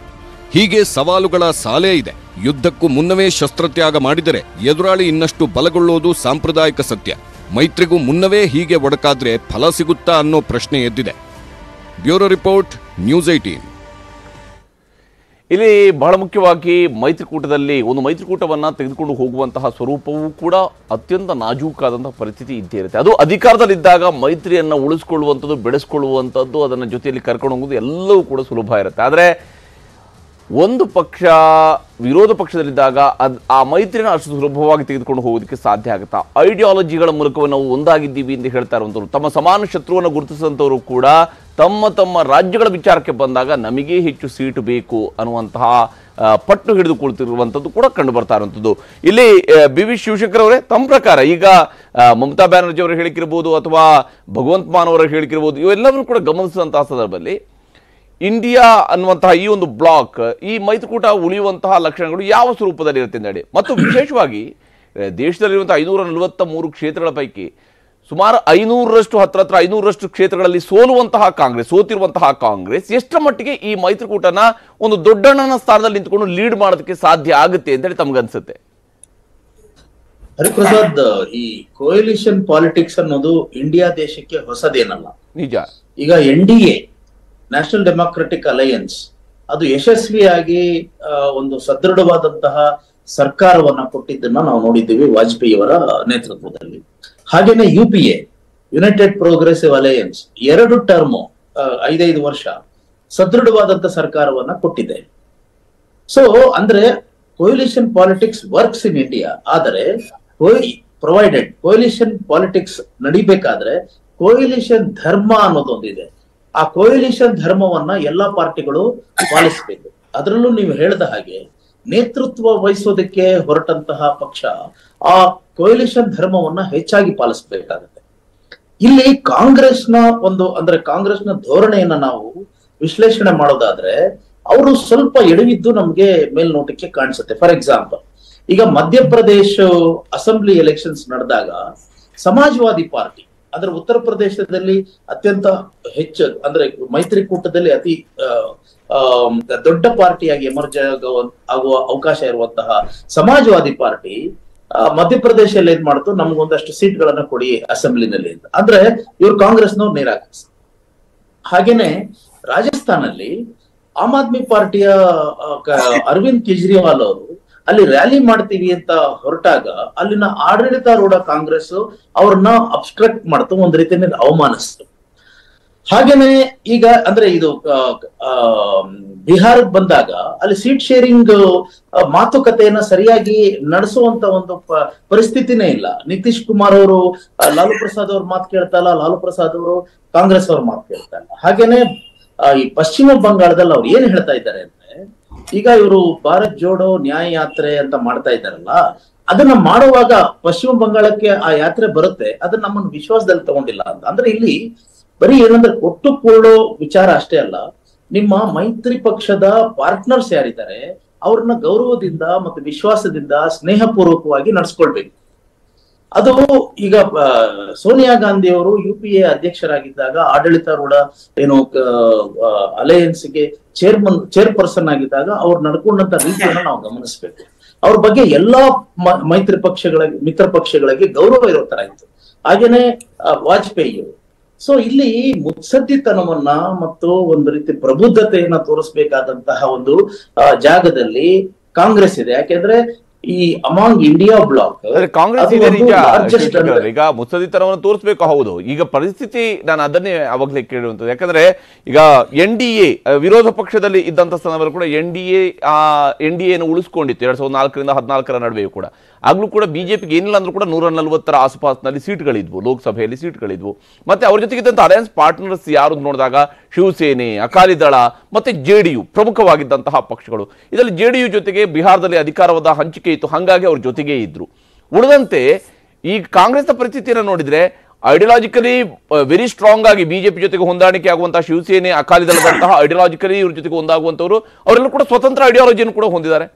Speaker 2: ಹೀಗೆ ಸವಾಲುಗಳ ಸಾಲೇ ಇದೆ ಯುದ್ಧಕ್ಕೂ ಮುನ್ನವೇ ಶಸ್ತ್ರತ್ಯಾಗ ಮಾಡಿದರೆ ಎದುರಾಳಿ ಇನ್ನಷ್ಟು ಬಲಗೊಳ್ಳುವುದು ಸಾಂಪ್ರದಾಯಿಕ ಸತ್ಯ ಮೈತ್ರಿಗೂ ಮುನ್ನವೇ ಹೀಗೆ ಒಡಕಾದ್ರೆ ಫಲ ಸಿಗುತ್ತಾ ಅನ್ನೋ ಪ್ರಶ್ನೆ
Speaker 1: ಎದ್ದಿದೆ ಬ್ಯೂರೋ ರಿಪೋರ್ಟ್ ನ್ಯೂಸ್ ಏಟೀನ್ ಇಲ್ಲಿ ಬಹಳ ಮುಖ್ಯವಾಗಿ ಮೈತ್ರಿಕೂಟದಲ್ಲಿ ಒಂದು ಮೈತ್ರಿಕೂಟವನ್ನು ತೆಗೆದುಕೊಂಡು ಹೋಗುವಂತಹ ಸ್ವರೂಪವೂ ಕೂಡ ಅತ್ಯಂತ ನಾಜೂಕಾದಂತಹ ಪರಿಸ್ಥಿತಿ ಇದ್ದೇ ಇರುತ್ತೆ ಅದು ಅಧಿಕಾರದಲ್ಲಿದ್ದಾಗ ಮೈತ್ರಿಯನ್ನು ಉಳಿಸ್ಕೊಳ್ಳುವಂಥದ್ದು ಬೆಳೆಸ್ಕೊಳ್ಳುವಂಥದ್ದು ಅದನ್ನು ಜೊತೆಯಲ್ಲಿ ಕರ್ಕೊಂಡು ಹೋಗೋದು ಎಲ್ಲವೂ ಕೂಡ ಸುಲಭ ಇರುತ್ತೆ ಆದರೆ ಒಂದು ಪಕ್ಷ ವಿರೋಧ ಪಕ್ಷದಲ್ಲಿದ್ದಾಗ ಅದ್ ಆ ಮೈತ್ರಿನ ಅಷ್ಟು ಸುಲಭವಾಗಿ ತೆಗೆದುಕೊಂಡು ಹೋಗೋದಕ್ಕೆ ಸಾಧ್ಯ ಆಗುತ್ತಾ ಐಡಿಯಾಲಜಿಗಳ ಮೂಲಕ ನಾವು ಒಂದಾಗಿದ್ದೀವಿ ಎಂದು ಹೇಳ್ತಾ ಇರುವಂಥವ್ರು ತಮ್ಮ ಸಮಾನ ಶತ್ರುವನ್ನು ಗುರುತಿಸಿದಂಥವರು ಕೂಡ ತಮ್ಮ ತಮ್ಮ ರಾಜ್ಯಗಳ ವಿಚಾರಕ್ಕೆ ಬಂದಾಗ ನಮಗೆ ಹೆಚ್ಚು ಸೀಟು ಬೇಕು ಅನ್ನುವಂತಹ ಪಟ್ಟು ಹಿಡಿದುಕೊಳ್ತಿರುವಂಥದ್ದು ಕೂಡ ಕಂಡು ಬರ್ತಾ ಇರುವಂಥದ್ದು ಇಲ್ಲಿ ಬಿ ವಿ ಶಿವಶಂಕರ್ ಅವರೇ ತಮ್ಮ ಪ್ರಕಾರ ಈಗ ಮಮತಾ ಬ್ಯಾನರ್ಜಿ ಅವರು ಹೇಳಿಕಿರ್ಬೋದು ಅಥವಾ ಭಗವಂತ ಮಾನ್ ಅವರು ಹೇಳಿಕಿರ್ಬೋದು ಇವೆಲ್ಲವನ್ನು ಕೂಡ ಗಮನಿಸಿದಂತಹ ಸಂದರ್ಭದಲ್ಲಿ ಇಂಡಿಯಾ ಅನ್ನುವಂತಹ ಈ ಒಂದು ಬ್ಲಾಕ್ ಈ ಮೈತ್ರಿಕೂಟ ಉಳಿಯುವಂತಹ ಲಕ್ಷಣಗಳು ಯಾವ ಸ್ವರೂಪದಲ್ಲಿ ಇರುತ್ತೆ ನಡೆ ಮತ್ತು ವಿಶೇಷವಾಗಿ ದೇಶದಲ್ಲಿರುವಂತಹ ಐನೂರ ನಲವತ್ತ ಮೂರು ಕ್ಷೇತ್ರಗಳ ಪೈಕಿ ಸುಮಾರು ಐನೂರರಷ್ಟು ಹತ್ರ ಹತ್ರ ಐನೂರರಷ್ಟು ಕ್ಷೇತ್ರಗಳಲ್ಲಿ ಸೋಲುವಂತಹ ಕಾಂಗ್ರೆಸ್ ಸೋತಿರುವಂತಹ ಕಾಂಗ್ರೆಸ್ ಎಷ್ಟರ ಮಟ್ಟಿಗೆ ಈ ಮೈತ್ರಿಕೂಟನ ಒಂದು ದೊಡ್ಡಣ್ಣನ ಸ್ಥಾನದಲ್ಲಿ ನಿಂತ್ಕೊಂಡು ಲೀಡ್ ಮಾಡೋದಕ್ಕೆ ಸಾಧ್ಯ ಆಗುತ್ತೆ ಅಂತ ಹೇಳಿ ಅನ್ಸುತ್ತೆ
Speaker 6: ಹರಿಪ್ರಸಾದ್ ಈ ಕೋಯಲಿಷನ್ ಪಾಲಿಟಿಕ್ಸ್ ಅನ್ನೋದು ಇಂಡಿಯಾ ದೇಶಕ್ಕೆ ಹೊಸದೇನಲ್ಲ ನಿಜ ಈಗ N D A National Democratic Alliance ಅದು ಯಶಸ್ವಿಯಾಗಿ ಒಂದು ಸದೃಢವಾದಂತಹ ಸರ್ಕಾರವನ್ನ ಕೊಟ್ಟಿದ್ದನ್ನ ನಾವು ನೋಡಿದ್ದೀವಿ ವಾಜಪೇಯಿಯವರ ನೇತೃತ್ವದಲ್ಲಿ ಹಾಗೇನೆ U P A United Progressive Alliance ಎರಡು ಟರ್ಮ್ ಐದೈದು ವರ್ಷ ಸದೃಢವಾದಂತ ಸರ್ಕಾರವನ್ನ ಕೊಟ್ಟಿದೆ ಸೊ ಅಂದ್ರೆ coalition politics works in India ಆದರೆ ಪ್ರೊವೈಡೆಡ್ ಕೊಯ್ಲಿಷನ್ ಪಾಲಿಟಿಕ್ಸ್ ನಡಿಬೇಕಾದ್ರೆ ಕೊಯ್ಲಿಷನ್ ಧರ್ಮ ಅನ್ನೋದೊಂದಿದೆ ಆ ಕೋಯಲಿಷನ್ ಧರ್ಮವನ್ನ ಎಲ್ಲಾ ಪಾರ್ಟಿಗಳು ಪಾಲಿಸಬೇಕು ಅದರಲ್ಲೂ ನೀವು ಹೇಳ್ದ ಹಾಗೆ ನೇತೃತ್ವ ವಹಿಸೋದಕ್ಕೆ ಹೊರಟಂತಹ ಪಕ್ಷ ಆ ಕೋಯಲಿಷನ್ ಧರ್ಮವನ್ನ ಹೆಚ್ಚಾಗಿ ಪಾಲಿಸಬೇಕಾಗುತ್ತೆ ಇಲ್ಲಿ ಕಾಂಗ್ರೆಸ್ನ ಒಂದು ಅಂದ್ರೆ ಕಾಂಗ್ರೆಸ್ನ ಧೋರಣೆಯನ್ನ ನಾವು ವಿಶ್ಲೇಷಣೆ ಮಾಡೋದಾದ್ರೆ ಅವರು ಸ್ವಲ್ಪ ಎಡವಿದ್ದು ನಮ್ಗೆ ಮೇಲ್ನೋಟಕ್ಕೆ ಕಾಣಿಸುತ್ತೆ ಫಾರ್ ಎಕ್ಸಾಂಪಲ್ ಈಗ ಮಧ್ಯಪ್ರದೇಶ ಅಸೆಂಬ್ಲಿ ಎಲೆಕ್ಷನ್ಸ್ ನಡೆದಾಗ ಸಮಾಜವಾದಿ ಪಾರ್ಟಿ ಅಂದ್ರೆ ಉತ್ತರ ಪ್ರದೇಶದಲ್ಲಿ ಅತ್ಯಂತ ಹೆಚ್ಚು ಅಂದ್ರೆ ಮೈತ್ರಿಕೂಟದಲ್ಲಿ ಅತಿ ದೊಡ್ಡ ಪಾರ್ಟಿಯಾಗಿ ಎಮರ್ಜ್ ಆಗುವ ಅವಕಾಶ ಇರುವಂತಹ ಸಮಾಜವಾದಿ ಪಾರ್ಟಿ ಮಧ್ಯಪ್ರದೇಶದಲ್ಲಿ ಏನ್ ಮಾಡ್ತು ನಮ್ಗೊಂದಷ್ಟು ಸೀಟ್ ಗಳನ್ನ ಕೊಡಿ ಅಸೆಂಬ್ಲಿನಲ್ಲಿ ಅಂತ ಅಂದ್ರೆ ಇವ್ರು ಕಾಂಗ್ರೆಸ್ನವ್ರು ನಿರಾಕರಿಸ ಹಾಗೇನೆ ರಾಜಸ್ಥಾನಲ್ಲಿ ಆಮ್ ಆದ್ಮಿ ಪಾರ್ಟಿಯ ಅರವಿಂದ್ ಕೇಜ್ರಿವಾಲ್ ಅವರು ಅಲ್ಲಿ ರ್ಯಾಲಿ ಮಾಡ್ತೀವಿ ಅಂತ ಹೊರಟಾಗ ಅಲ್ಲಿನ ಆಡಳಿತಾರೂಢ ಕಾಂಗ್ರೆಸ್ ಅವ್ರನ್ನ ಅಬ್ಸ್ಟ್ರಕ್ಟ್ ಮಾಡ್ತು ಒಂದ್ ರೀತಿಯಲ್ಲಿ ಅವಮಾನಿಸ್ತು ಹಾಗೇನೆ ಈಗ ಅಂದ್ರೆ ಇದು ಬಿಹಾರಕ್ಕೆ ಬಂದಾಗ ಅಲ್ಲಿ ಸೀಟ್ ಶೇರಿಂಗ್ ಮಾತುಕತೆಯನ್ನ ಸರಿಯಾಗಿ ನಡೆಸುವಂತ ಒಂದು ಪರಿಸ್ಥಿತಿನೇ ಇಲ್ಲ ನಿತೀಶ್ ಕುಮಾರ್ ಅವರು ಲಾಲು ಪ್ರಸಾದ್ ಅವ್ರ ಮಾತು ಕೇಳ್ತಾ ಲಾಲು ಪ್ರಸಾದ್ ಅವರು ಕಾಂಗ್ರೆಸ್ ಅವ್ರ ಮಾತು ಕೇಳ್ತಾ ಇಲ್ಲ ಈ ಪಶ್ಚಿಮ ಬಂಗಾಳದಲ್ಲಿ ಅವ್ರು ಏನ್ ಹೇಳ್ತಾ ಇದ್ದಾರೆ ಅಂತ ಈಗ ಇವರು ಭಾರತ್ ಜೋಡೋ ನ್ಯಾಯ ಯಾತ್ರೆ ಅಂತ ಮಾಡ್ತಾ ಇದ್ದಾರಲ್ಲ ಅದನ್ನ ಮಾಡುವಾಗ ಪಶ್ಚಿಮ ಬಂಗಾಳಕ್ಕೆ ಆ ಯಾತ್ರೆ ಬರುತ್ತೆ ಅದನ್ನ ನಮ್ಮನ್ನು ವಿಶ್ವಾಸದಲ್ಲಿ ತಗೊಂಡಿಲ್ಲ ಅಂತ ಅಂದ್ರೆ ಇಲ್ಲಿ ಬರೀ ಏನಂದ್ರೆ ಒಟ್ಟು ಕೂಡೋ ವಿಚಾರ ಅಷ್ಟೇ ಅಲ್ಲ ನಿಮ್ಮ ಮೈತ್ರಿ ಪಕ್ಷದ ಪಾರ್ಟ್ನರ್ಸ್ ಯಾರಿದ್ದಾರೆ ಅವ್ರನ್ನ ಗೌರವದಿಂದ ಮತ್ತು ವಿಶ್ವಾಸದಿಂದ ಸ್ನೇಹಪೂರ್ವಕವಾಗಿ ನಡ್ಸ್ಕೊಳ್ಬೇಕು ಅದು ಈಗ ಸೋನಿಯಾ ಗಾಂಧಿ ಅವರು ಯು ಪಿ ಎ ಅಧ್ಯಕ್ಷರಾಗಿದ್ದಾಗ ಆಡಳಿತಾರೂಢ ಏನು ಅಲಯನ್ಸ್ಗೆ ಚೇರ್ಮನ್ ಚೇರ್ಪರ್ಸನ್ ಆಗಿದ್ದಾಗ ಅವ್ರು ನಡ್ಕೊಂಡಂತ ರೀತಿಯನ್ನು ನಾವು ಗಮನಿಸ್ಬೇಕು ಅವ್ರ ಬಗ್ಗೆ ಎಲ್ಲಾ ಮೈತ್ರಿ ಪಕ್ಷಗಳ ಮಿತ್ರ ಪಕ್ಷಗಳಿಗೆ ಗೌರವ ಇರೋ ತರ ಇತ್ತು ಹಾಗೇನೆ ವಾಜಪೇಯಿ ಸೊ ಇಲ್ಲಿ ಮುತ್ಸದ್ದಿತನವನ್ನ ಮತ್ತು ಒಂದು ರೀತಿ ಪ್ರಬುದ್ಧತೆಯನ್ನ ತೋರಿಸ್ಬೇಕಾದಂತಹ ಒಂದು ಜಾಗದಲ್ಲಿ ಕಾಂಗ್ರೆಸ್ ಇದೆ ಯಾಕೆಂದ್ರೆ ಈ ಅಮಾಂಗ್ ಇಂಡಿಯಾ ಬ್ಲಾಕ್ ಕಾಂಗ್ರೆಸ್
Speaker 1: ಈಗ ಮುತ್ಸದಿ ತೋರಿಸಬೇಕು ಹೌದು ಈಗ ಪರಿಸ್ಥಿತಿ ನಾನು ಅದನ್ನೇ ಅವಾಗಲೇ ಕೇಳುವಂಥದ್ದು ಯಾಕಂದ್ರೆ ಈಗ ಎನ್ ಡಿ ಎ ವಿರೋಧ ಪಕ್ಷದಲ್ಲಿ ಇದ್ದಂತ ಸ್ಥಾನವರು ಕೂಡ N D A N D ಎನ್ನು ಉಳಿಸ್ಕೊಂಡಿತ್ತು ಎರಡ್ ಸಾವಿರದ ನಾಲ್ಕರಿಂದ ಹದಿನಾಲ್ಕರ ನಡುವೆಯೂ ಕೂಡ ಆಗಲೂ ಕೂಡ ಬಿಜೆಪಿಗೆ ಏನಿಲ್ಲ ಅಂದ್ರೂ ಕೂಡ ನೂರ ನಲ್ವತ್ತರ ಆಸುಪಾಸಿನಲ್ಲಿ ಸೀಟ್ಗಳಿದ್ವು ಲೋಕಸಭೆಯಲ್ಲಿ ಸೀಟ್ಗಳಿದ್ವು ಮತ್ತೆ ಅವ್ರ ಜೊತೆಗಿದ್ದಂಥ ಅಲಯನ್ಸ್ ಪಾರ್ಟ್ನರ್ಸ್ ಯಾರು ನೋಡಿದಾಗ ಶಿವಸೇನೆ ಅಕಾಲಿ ದಳ ಮತ್ತೆ ಜೆ ಡಿ ಯು ಪ್ರಮುಖವಾಗಿದ್ದಂತಹ ಪಕ್ಷಗಳು ಇದರಲ್ಲಿ ಜೆ ಡಿ ಯು ಜೊತೆಗೆ ಬಿಹಾರದಲ್ಲಿ ಅಧಿಕಾರವಾದ ಹಂಚಿಕೆ ಇತ್ತು ಹಾಗಾಗಿ ಅವ್ರ ಜೊತೆಗೇ ಇದ್ದರು ಉಳಿದಂತೆ ಈ ಕಾಂಗ್ರೆಸ್ನ ಪರಿಸ್ಥಿತಿಯನ್ನು ನೋಡಿದ್ರೆ ಐಡಿಯಾಲಜಿಕಲಿ ವೆರಿ ಸ್ಟ್ರಾಂಗ್ ಆಗಿ ಬಿಜೆಪಿ ಜೊತೆಗೆ ಹೊಂದಾಣಿಕೆ ಆಗುವಂತಹ ಶಿವಸೇನೆ ಅಕಾಲಿ ದಳದಂತಹ ಐಡಿಯಾಲಜಿಕಲಿ ಇವ್ರ ಜೊತೆಗೆ ಒಂದಾಗುವಂಥವರು ಅವರೆಲ್ಲರೂ ಕೂಡ ಸ್ವತಂತ್ರ ಐಡಿಯಾಲಜಿಯನ್ನು ಕೂಡ ಹೊಂದಿದ್ದಾರೆ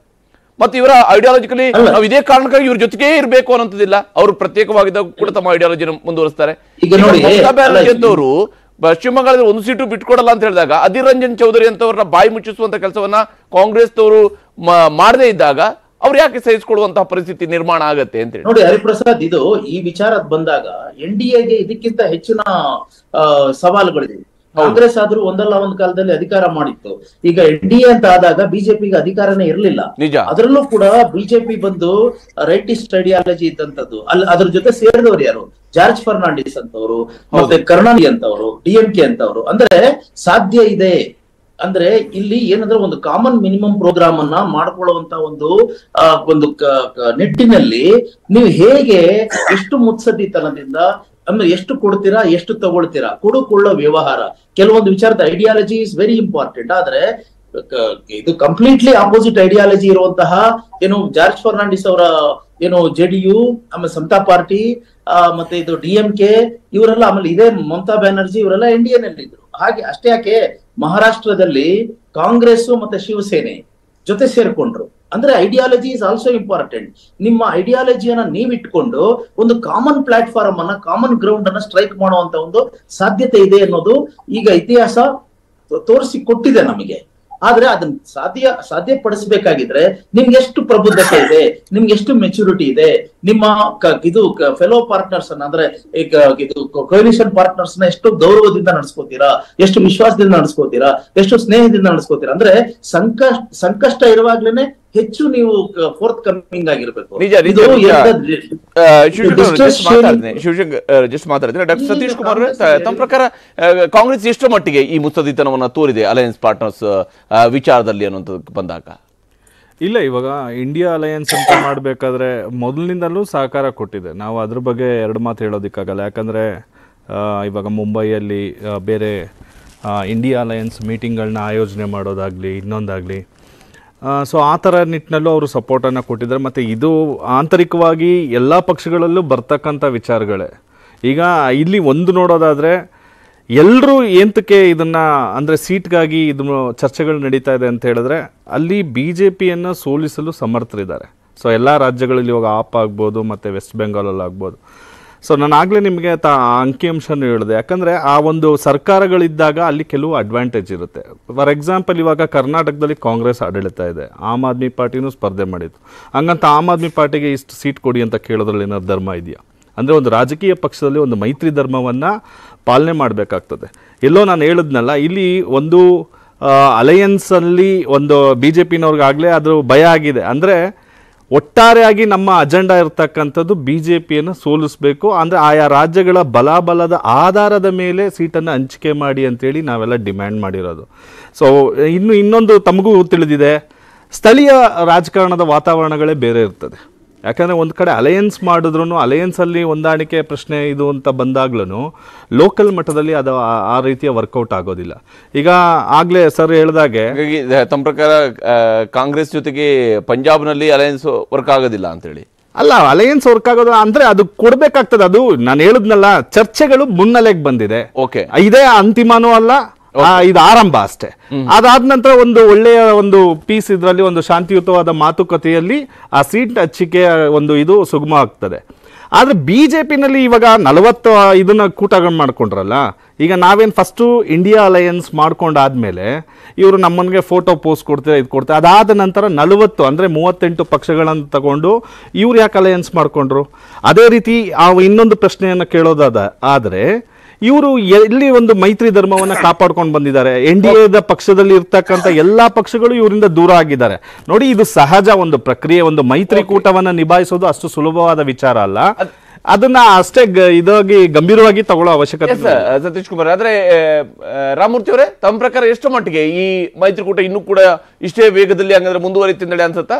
Speaker 1: ಮತ್ತೆ ಇವರ ಐಡಿಯಾಲಜಿಕಲಿ ನಾವು ಇದೇ ಕಾರಣಕ್ಕಾಗಿ ಇವ್ರ ಜೊತೆಗೆ ಇರಬೇಕು ಅನ್ನೋದಿಲ್ಲ ಅವರು ಪ್ರತ್ಯೇಕವಾಗಿದ್ದಾಗ ಕೂಡ ತಮ್ಮ ಐಡಿಯಾಲಜಿನ ಮುಂದುವರಿಸ್ತಾರೆ ಅಂತವರು ಪಶ್ಚಿಮ ಬಂಗಾಳದಲ್ಲಿ ಒಂದು ಸೀಟು ಬಿಟ್ಕೊಡಲ್ಲ ಅಂತ ಹೇಳಿದಾಗ ಅಧೀರ್ ರಂಜನ್ ಚೌಧರಿ ಅಂತವ್ರನ್ನ ಬಾಯಿ ಮುಚ್ಚಿಸುವಂತ ಕೆಲಸವನ್ನ ಕಾಂಗ್ರೆಸ್ ಅವರು ಮಾಡದೇ ಇದ್ದಾಗ ಅವ್ರು ಯಾಕೆ ಸಹಿಸಿಕೊಡುವಂತಹ ಪರಿಸ್ಥಿತಿ ನಿರ್ಮಾಣ ಆಗತ್ತೆ ಅಂತ ಹೇಳಿ ನೋಡಿ ಹರಿಪ್ರಸಾದ್ ಇದು
Speaker 6: ಈ ವಿಚಾರ ಬಂದಾಗ ಎನ್ ಡಿ ಇದಕ್ಕಿಂತ ಹೆಚ್ಚಿನ ಸವಾಲುಗಳಿವೆ ಕಾಂಗ್ರೆಸ್ ಆದ್ರೂ ಒಂದಲ್ಲ ಒಂದ್ ಕಾಲದಲ್ಲಿ ಅಧಿಕಾರ ಮಾಡಿತ್ತು ಈಗ ಎನ್ ಡಿ ಎ ಅಂತ ಆದಾಗ ಬಿಜೆಪಿಗೆ ಅಧಿಕಾರನೇ ಇರಲಿಲ್ಲ ಅದರಲ್ಲೂ ಕೂಡ ಬಿಜೆಪಿ ಬಂದು ರೈಟಿಸ್ಟ್ ಐಡಿಯಾಲಜಿ ಇದ್ದಂತದ್ದು ಅಲ್ಲಿ ಅದ್ರ ಜೊತೆ ಸೇರಿದವರು ಯಾರು ಜಾರ್ಜ್ ಫರ್ನಾಂಡಿಸ್ ಅಂತವರು ಮತ್ತೆ ಕರುಣಾನಿ ಅಂತವರು ಡಿ ಎಂ ಕೆ ಅಂತವರು ಅಂದ್ರೆ ಸಾಧ್ಯ ಇದೆ ಅಂದ್ರೆ ಇಲ್ಲಿ ಏನಂದ್ರೆ ಒಂದು ಕಾಮನ್ ಮಿನಿಮಮ್ ಪ್ರೋಗ್ರಾಮ್ ಅನ್ನ ಮಾಡ್ಕೊಳ್ಳುವಂತ ಒಂದು ಒಂದು ನಿಟ್ಟಿನಲ್ಲಿ ನೀವು ಹೇಗೆ ಎಷ್ಟು ಮುತ್ಸದ್ದಿತನದಿಂದ ಅಂದ್ರೆ ಎಷ್ಟು ಕೊಡ್ತೀರಾ ಎಷ್ಟು ತಗೊಳ್ತೀರಾ ಕೊಡುಕೊಳ್ಳೋ ವ್ಯವಹಾರ ಕೆಲವೊಂದು ವಿಚಾರದ ಐಡಿಯಾಲಜಿ ಇಸ್ ವೆರಿ ಇಂಪಾರ್ಟೆಂಟ್ ಆದ್ರೆ ಇದು ಕಂಪ್ಲೀಟ್ಲಿ ಆಪೋಸಿಟ್ ಐಡಿಯಾಲಜಿ ಇರುವಂತಹ ಏನು ಜಾರ್ಜ್ ಫರ್ನಾಂಡಿಸ್ ಅವರ ಏನು ಜೆ ಡಿ ಯು ಆಮೇಲೆ ಸಮತಾ ಪಾರ್ಟಿ ಮತ್ತೆ ಇದು ಡಿ ಎಂ ಕೆ ಇವರೆಲ್ಲ ಆಮೇಲೆ ಇದೇ ಮಮತಾ ಬ್ಯಾನರ್ಜಿ ಇವರೆಲ್ಲ ಎನ್ ಡಿ ಇದ್ರು ಹಾಗೆ ಅಷ್ಟೇ ಯಾಕೆ ಮಹಾರಾಷ್ಟ್ರದಲ್ಲಿ ಕಾಂಗ್ರೆಸ್ ಮತ್ತೆ ಶಿವಸೇನೆ ಜೊತೆ ಸೇರ್ಕೊಂಡ್ರು ಅಂದ್ರೆ ಐಡಿಯಾಲಜಿ ಇಸ್ ಆಲ್ಸೋ ಇಂಪಾರ್ಟೆಂಟ್ ನಿಮ್ಮ ಐಡಿಯಾಲಜಿಯನ್ನ ನೀವಿಟ್ಕೊಂಡು ಒಂದು ಕಾಮನ್ ಪ್ಲಾಟ್ಫಾರ್ಮ್ ಅನ್ನ ಕಾಮನ್ ಗ್ರೌಂಡ್ ಅನ್ನ ಸ್ಟ್ರೈಕ್ ಮಾಡುವಂತ ಒಂದು ಸಾಧ್ಯತೆ ಇದೆ ಅನ್ನೋದು ಈಗ ಇತಿಹಾಸ ತೋರಿಸಿ ಕೊಟ್ಟಿದೆ ನಮಗೆ ಆದ್ರೆ ಅದನ್ನ ಸಾಧ್ಯ ಸಾಧ್ಯಪಡಿಸಬೇಕಾಗಿದ್ರೆ ನಿಮ್ಗೆ ಎಷ್ಟು ಪ್ರಬುದ್ಧತೆ ಇದೆ ನಿಮ್ಗೆ ಎಷ್ಟು ಮೆಚುರಿಟಿ ಇದೆ ನಿಮ್ಮ ಇದು ಫೆಲೋ ಪಾರ್ಟ್ನರ್ಸ್ ಅನ್ನ ಅಂದ್ರೆ ಇದು ಕೊಲಿಷನ್ ಪಾರ್ಟ್ನರ್ಸ್ ನ ಎಷ್ಟು ಗೌರವದಿಂದ ನಡ್ಸ್ಕೋತೀರಾ ಎಷ್ಟು ವಿಶ್ವಾಸದಿಂದ ನಡ್ಸ್ಕೋತೀರಾ ಎಷ್ಟು ಸ್ನೇಹದಿಂದ ನಡ್ಸ್ಕೋತೀರಾ ಅಂದ್ರೆ ಸಂಕಷ್ಟ ಸಂಕಷ್ಟ ಇರುವಾಗ್ಲೇನೆ ಹೆಚ್ಚು ನೀವು ಫೋರ್ತ್ ಕಮಿಂಗ್ ಆಗಿರ್ಬೇಕು
Speaker 1: ಜಸ್ಟ್ ಡಾಕ್ಟರ್ ಸತೀಶ್ ಕುಮಾರ್ ತಮ್ಮ ಪ್ರಕಾರ ಕಾಂಗ್ರೆಸ್ ಎಷ್ಟು ಮಟ್ಟಿಗೆ ಈ ಮುತ್ಸದಿತನವನ್ನ ತೋರಿದೆ ಅಲಯನ್ಸ್ ಪಾರ್ಟ್ನರ್ಸ್ ವಿಚಾರದಲ್ಲಿ ಅನ್ನುವಂಥದ್ದು ಬಂದಾಗ
Speaker 5: ಇಲ್ಲ ಇವಾಗ ಇಂಡಿಯಾ ಅಲಯನ್ಸ್ ಅಂತ ಮಾಡಬೇಕಾದ್ರೆ ಮೊದಲಿನಿಂದಲೂ ಸಹಕಾರ ಕೊಟ್ಟಿದೆ ನಾವು ಅದ್ರ ಬಗ್ಗೆ ಎರಡು ಮಾತು ಹೇಳೋದಕ್ಕಾಗಲ್ಲ ಯಾಕಂದರೆ ಇವಾಗ ಮುಂಬೈಯಲ್ಲಿ ಬೇರೆ ಇಂಡಿಯಾ ಅಲಯನ್ಸ್ ಮೀಟಿಂಗ್ಗಳನ್ನ ಆಯೋಜನೆ ಮಾಡೋದಾಗಲಿ ಇನ್ನೊಂದಾಗಲಿ ಸೊ ಆ ಥರ ನಿಟ್ಟಿನಲ್ಲೂ ಅವರು ಸಪೋರ್ಟನ್ನು ಕೊಟ್ಟಿದ್ದಾರೆ ಮತ್ತು ಇದು ಆಂತರಿಕವಾಗಿ ಎಲ್ಲ ಪಕ್ಷಗಳಲ್ಲೂ ಬರ್ತಕ್ಕಂಥ ವಿಚಾರಗಳೇ ಈಗ ಇಲ್ಲಿ ಒಂದು ನೋಡೋದಾದರೆ ಎಲ್ಲರೂ ಏಂತಕ್ಕೆ ಇದನ್ನು ಅಂದರೆ ಸೀಟ್ಗಾಗಿ ಇದು ಚರ್ಚೆಗಳು ನಡೀತಾ ಇದೆ ಅಂತ ಹೇಳಿದ್ರೆ ಅಲ್ಲಿ ಬಿ ಜೆ ಪಿಯನ್ನು ಸೋಲಿಸಲು ಸಮರ್ಥರಿದ್ದಾರೆ ಸೊ ಎಲ್ಲ ರಾಜ್ಯಗಳಲ್ಲಿ ಇವಾಗ ಆಪ್ ಆಗ್ಬೋದು ಮತ್ತು ವೆಸ್ಟ್ ಬೆಂಗಾಲಲ್ಲಿ ಆಗ್ಬೋದು ಸೊ ನಾನು ಆಗಲೇ ನಿಮಗೆ ತಾ ಅಂಕಿಅಂಶನೂ ಹೇಳಿದೆ ಯಾಕಂದರೆ ಆ ಒಂದು ಸರ್ಕಾರಗಳಿದ್ದಾಗ ಅಲ್ಲಿ ಕೆಲವು ಅಡ್ವಾಂಟೇಜ್ ಇರುತ್ತೆ ಫಾರ್ ಎಕ್ಸಾಂಪಲ್ ಇವಾಗ ಕರ್ನಾಟಕದಲ್ಲಿ ಕಾಂಗ್ರೆಸ್ ಆಡಳಿತ ಇದೆ ಆಮ್ ಆದ್ಮಿ ಪಾರ್ಟಿನೂ ಸ್ಪರ್ಧೆ ಮಾಡಿತ್ತು ಹಂಗಂತ ಆಮ್ ಆದ್ಮಿ ಪಾರ್ಟಿಗೆ ಇಷ್ಟು ಸೀಟ್ ಕೊಡಿ ಅಂತ ಕೇಳೋದ್ರಲ್ಲಿ ಏನಾದ್ರು ಧರ್ಮ ಇದೆಯಾ ಅಂದರೆ ಒಂದು ರಾಜಕೀಯ ಪಕ್ಷದಲ್ಲಿ ಒಂದು ಮೈತ್ರಿ ಧರ್ಮವನ್ನು ಪಾಲನೆ ಮಾಡಬೇಕಾಗ್ತದೆ ಎಲ್ಲೋ ನಾನು ಹೇಳಿದ್ನಲ್ಲ ಇಲ್ಲಿ ಒಂದು ಅಲಯನ್ಸಲ್ಲಿ ಒಂದು ಬಿ ಜೆ ಪಿನವ್ರಿಗಾಗಲೇ ಅದು ಭಯ ಆಗಿದೆ ಅಂದರೆ ಒಟ್ಟಾರೆಯಾಗಿ ನಮ್ಮ ಅಜೆಂಡಾ ಇರ್ತಕ್ಕಂಥದ್ದು ಬಿ ಜೆ ಪಿಯನ್ನು ಸೋಲಿಸಬೇಕು ಅಂದರೆ ಆಯಾ ರಾಜ್ಯಗಳ ಬಲಾಬಲದ ಆಧಾರದ ಮೇಲೆ ಸೀಟನ್ನು ಹಂಚಿಕೆ ಮಾಡಿ ಅಂತೇಳಿ ನಾವೆಲ್ಲ ಡಿಮ್ಯಾಂಡ್ ಮಾಡಿರೋದು ಸೊ ಇನ್ನು ಇನ್ನೊಂದು ತಮಗೂ ತಿಳಿದಿದೆ ಸ್ಥಳೀಯ ರಾಜಕಾರಣದ ವಾತಾವರಣಗಳೇ ಬೇರೆ ಇರ್ತದೆ ಯಾಕಂದರೆ ಒಂದು ಕಡೆ ಅಲಯನ್ಸ್ ಮಾಡಿದ್ರೂ ಅಲಯನ್ಸಲ್ಲಿ ಹೊಂದಾಣಿಕೆ ಪ್ರಶ್ನೆ ಇದು ಅಂತ ಬಂದಾಗ್ಲೂ ಲೋಕಲ್ ಮಟ್ಟದಲ್ಲಿ ಅದು ಆ ರೀತಿಯ ವರ್ಕೌಟ್ ಆಗೋದಿಲ್ಲ ಈಗ ಆಗಲೇ ಸರ್ ಹೇಳಿದಾಗೆ ತಮ್ಮ ಪ್ರಕಾರ ಕಾಂಗ್ರೆಸ್
Speaker 1: ಜೊತೆಗೆ ಪಂಜಾಬ್ನಲ್ಲಿ ಅಲಯನ್ಸ್ ವರ್ಕ್ ಆಗೋದಿಲ್ಲ ಅಂತೇಳಿ
Speaker 5: ಅಲ್ಲ ಅಲಯನ್ಸ್ ವರ್ಕ್ ಆಗೋದು ಅಂದ್ರೆ ಅದು ಕೊಡಬೇಕಾಗ್ತದೆ ಅದು ನಾನು ಹೇಳಿದ್ನಲ್ಲ ಚರ್ಚೆಗಳು ಮುನ್ನಲೆಗೆ ಬಂದಿದೆ ಓಕೆ ಇದೇ ಅಂತಿಮನೂ ಅಲ್ಲ ಇದು ಆರಂಭ ಅಷ್ಟೇ ಅದಾದ ನಂತರ ಒಂದು ಒಳ್ಳೆಯ ಒಂದು ಪೀಸ್ ಇದರಲ್ಲಿ ಒಂದು ಶಾಂತಿಯುತವಾದ ಮಾತುಕತೆಯಲ್ಲಿ ಆ ಸೀಟ್ ಹಚ್ಚಿಕೆಯ ಒಂದು ಇದು ಸುಗಮ ಆಗ್ತದೆ ಆದರೆ ಬಿ ಜೆ ಪಿನಲ್ಲಿ ಇವಾಗ ನಲವತ್ತು ಇದನ್ನ ಕೂಟಗಳು ಮಾಡ್ಕೊಂಡ್ರಲ್ಲ ಈಗ ನಾವೇನು ಫಸ್ಟು ಇಂಡಿಯಾ ಅಲಯನ್ಸ್ ಮಾಡ್ಕೊಂಡಾದ್ಮೇಲೆ ಇವರು ನಮ್ಮನಿಗೆ ಫೋಟೋ ಪೋಸ್ಟ್ ಕೊಡ್ತಾರೆ ಇದು ಕೊಡ್ತಾರೆ ಅದಾದ ನಂತರ ನಲವತ್ತು ಅಂದರೆ ಮೂವತ್ತೆಂಟು ಪಕ್ಷಗಳನ್ನು ತಗೊಂಡು ಇವ್ರು ಯಾಕೆ ಅಲಯನ್ಸ್ ಮಾಡಿಕೊಂಡ್ರು ಅದೇ ರೀತಿ ಆ ಇನ್ನೊಂದು ಪ್ರಶ್ನೆಯನ್ನು ಕೇಳೋದಾದ ಆದರೆ ಇವರು ಎಲ್ಲಿ ಒಂದು ಮೈತ್ರಿ ಧರ್ಮವನ್ನ ಕಾಪಾಡ್ಕೊಂಡು ಬಂದಿದ್ದಾರೆ ಎನ್ ಡಿ ಎದ ಪಕ್ಷದಲ್ಲಿ ಇರ್ತಕ್ಕಂಥ ಎಲ್ಲಾ ಪಕ್ಷಗಳು ಇವರಿಂದ ದೂರ ಆಗಿದ್ದಾರೆ ನೋಡಿ ಇದು ಸಹಜ ಒಂದು ಪ್ರಕ್ರಿಯೆ ಒಂದು ಕೂಟವನ್ನ ನಿಭಾಯಿಸೋದು ಅಷ್ಟು ಸುಲಭವಾದ ವಿಚಾರ ಅಲ್ಲ ಅದನ್ನ ಅಷ್ಟೇ ಇದಾಗಿ ಗಂಭೀರವಾಗಿ ತಗೊಳ್ಳೋ ಅವಶ್ಯಕತೆ ಸತೀಶ್ ಕುಮಾರ್ ಆದ್ರೆ
Speaker 1: ರಾಮಮೂರ್ತಿ ಅವರೇ ತಮ್ಮ ಪ್ರಕಾರ ಎಷ್ಟು ಮಟ್ಟಿಗೆ ಈ ಮೈತ್ರಿಕೂಟ ಇನ್ನೂ ಕೂಡ ಇಷ್ಟೇ ವೇಗದಲ್ಲಿ ಹಂಗಂದ್ರೆ ಮುಂದುವರಿತಿಂದಡೆ ಅನ್ಸುತ್ತಾ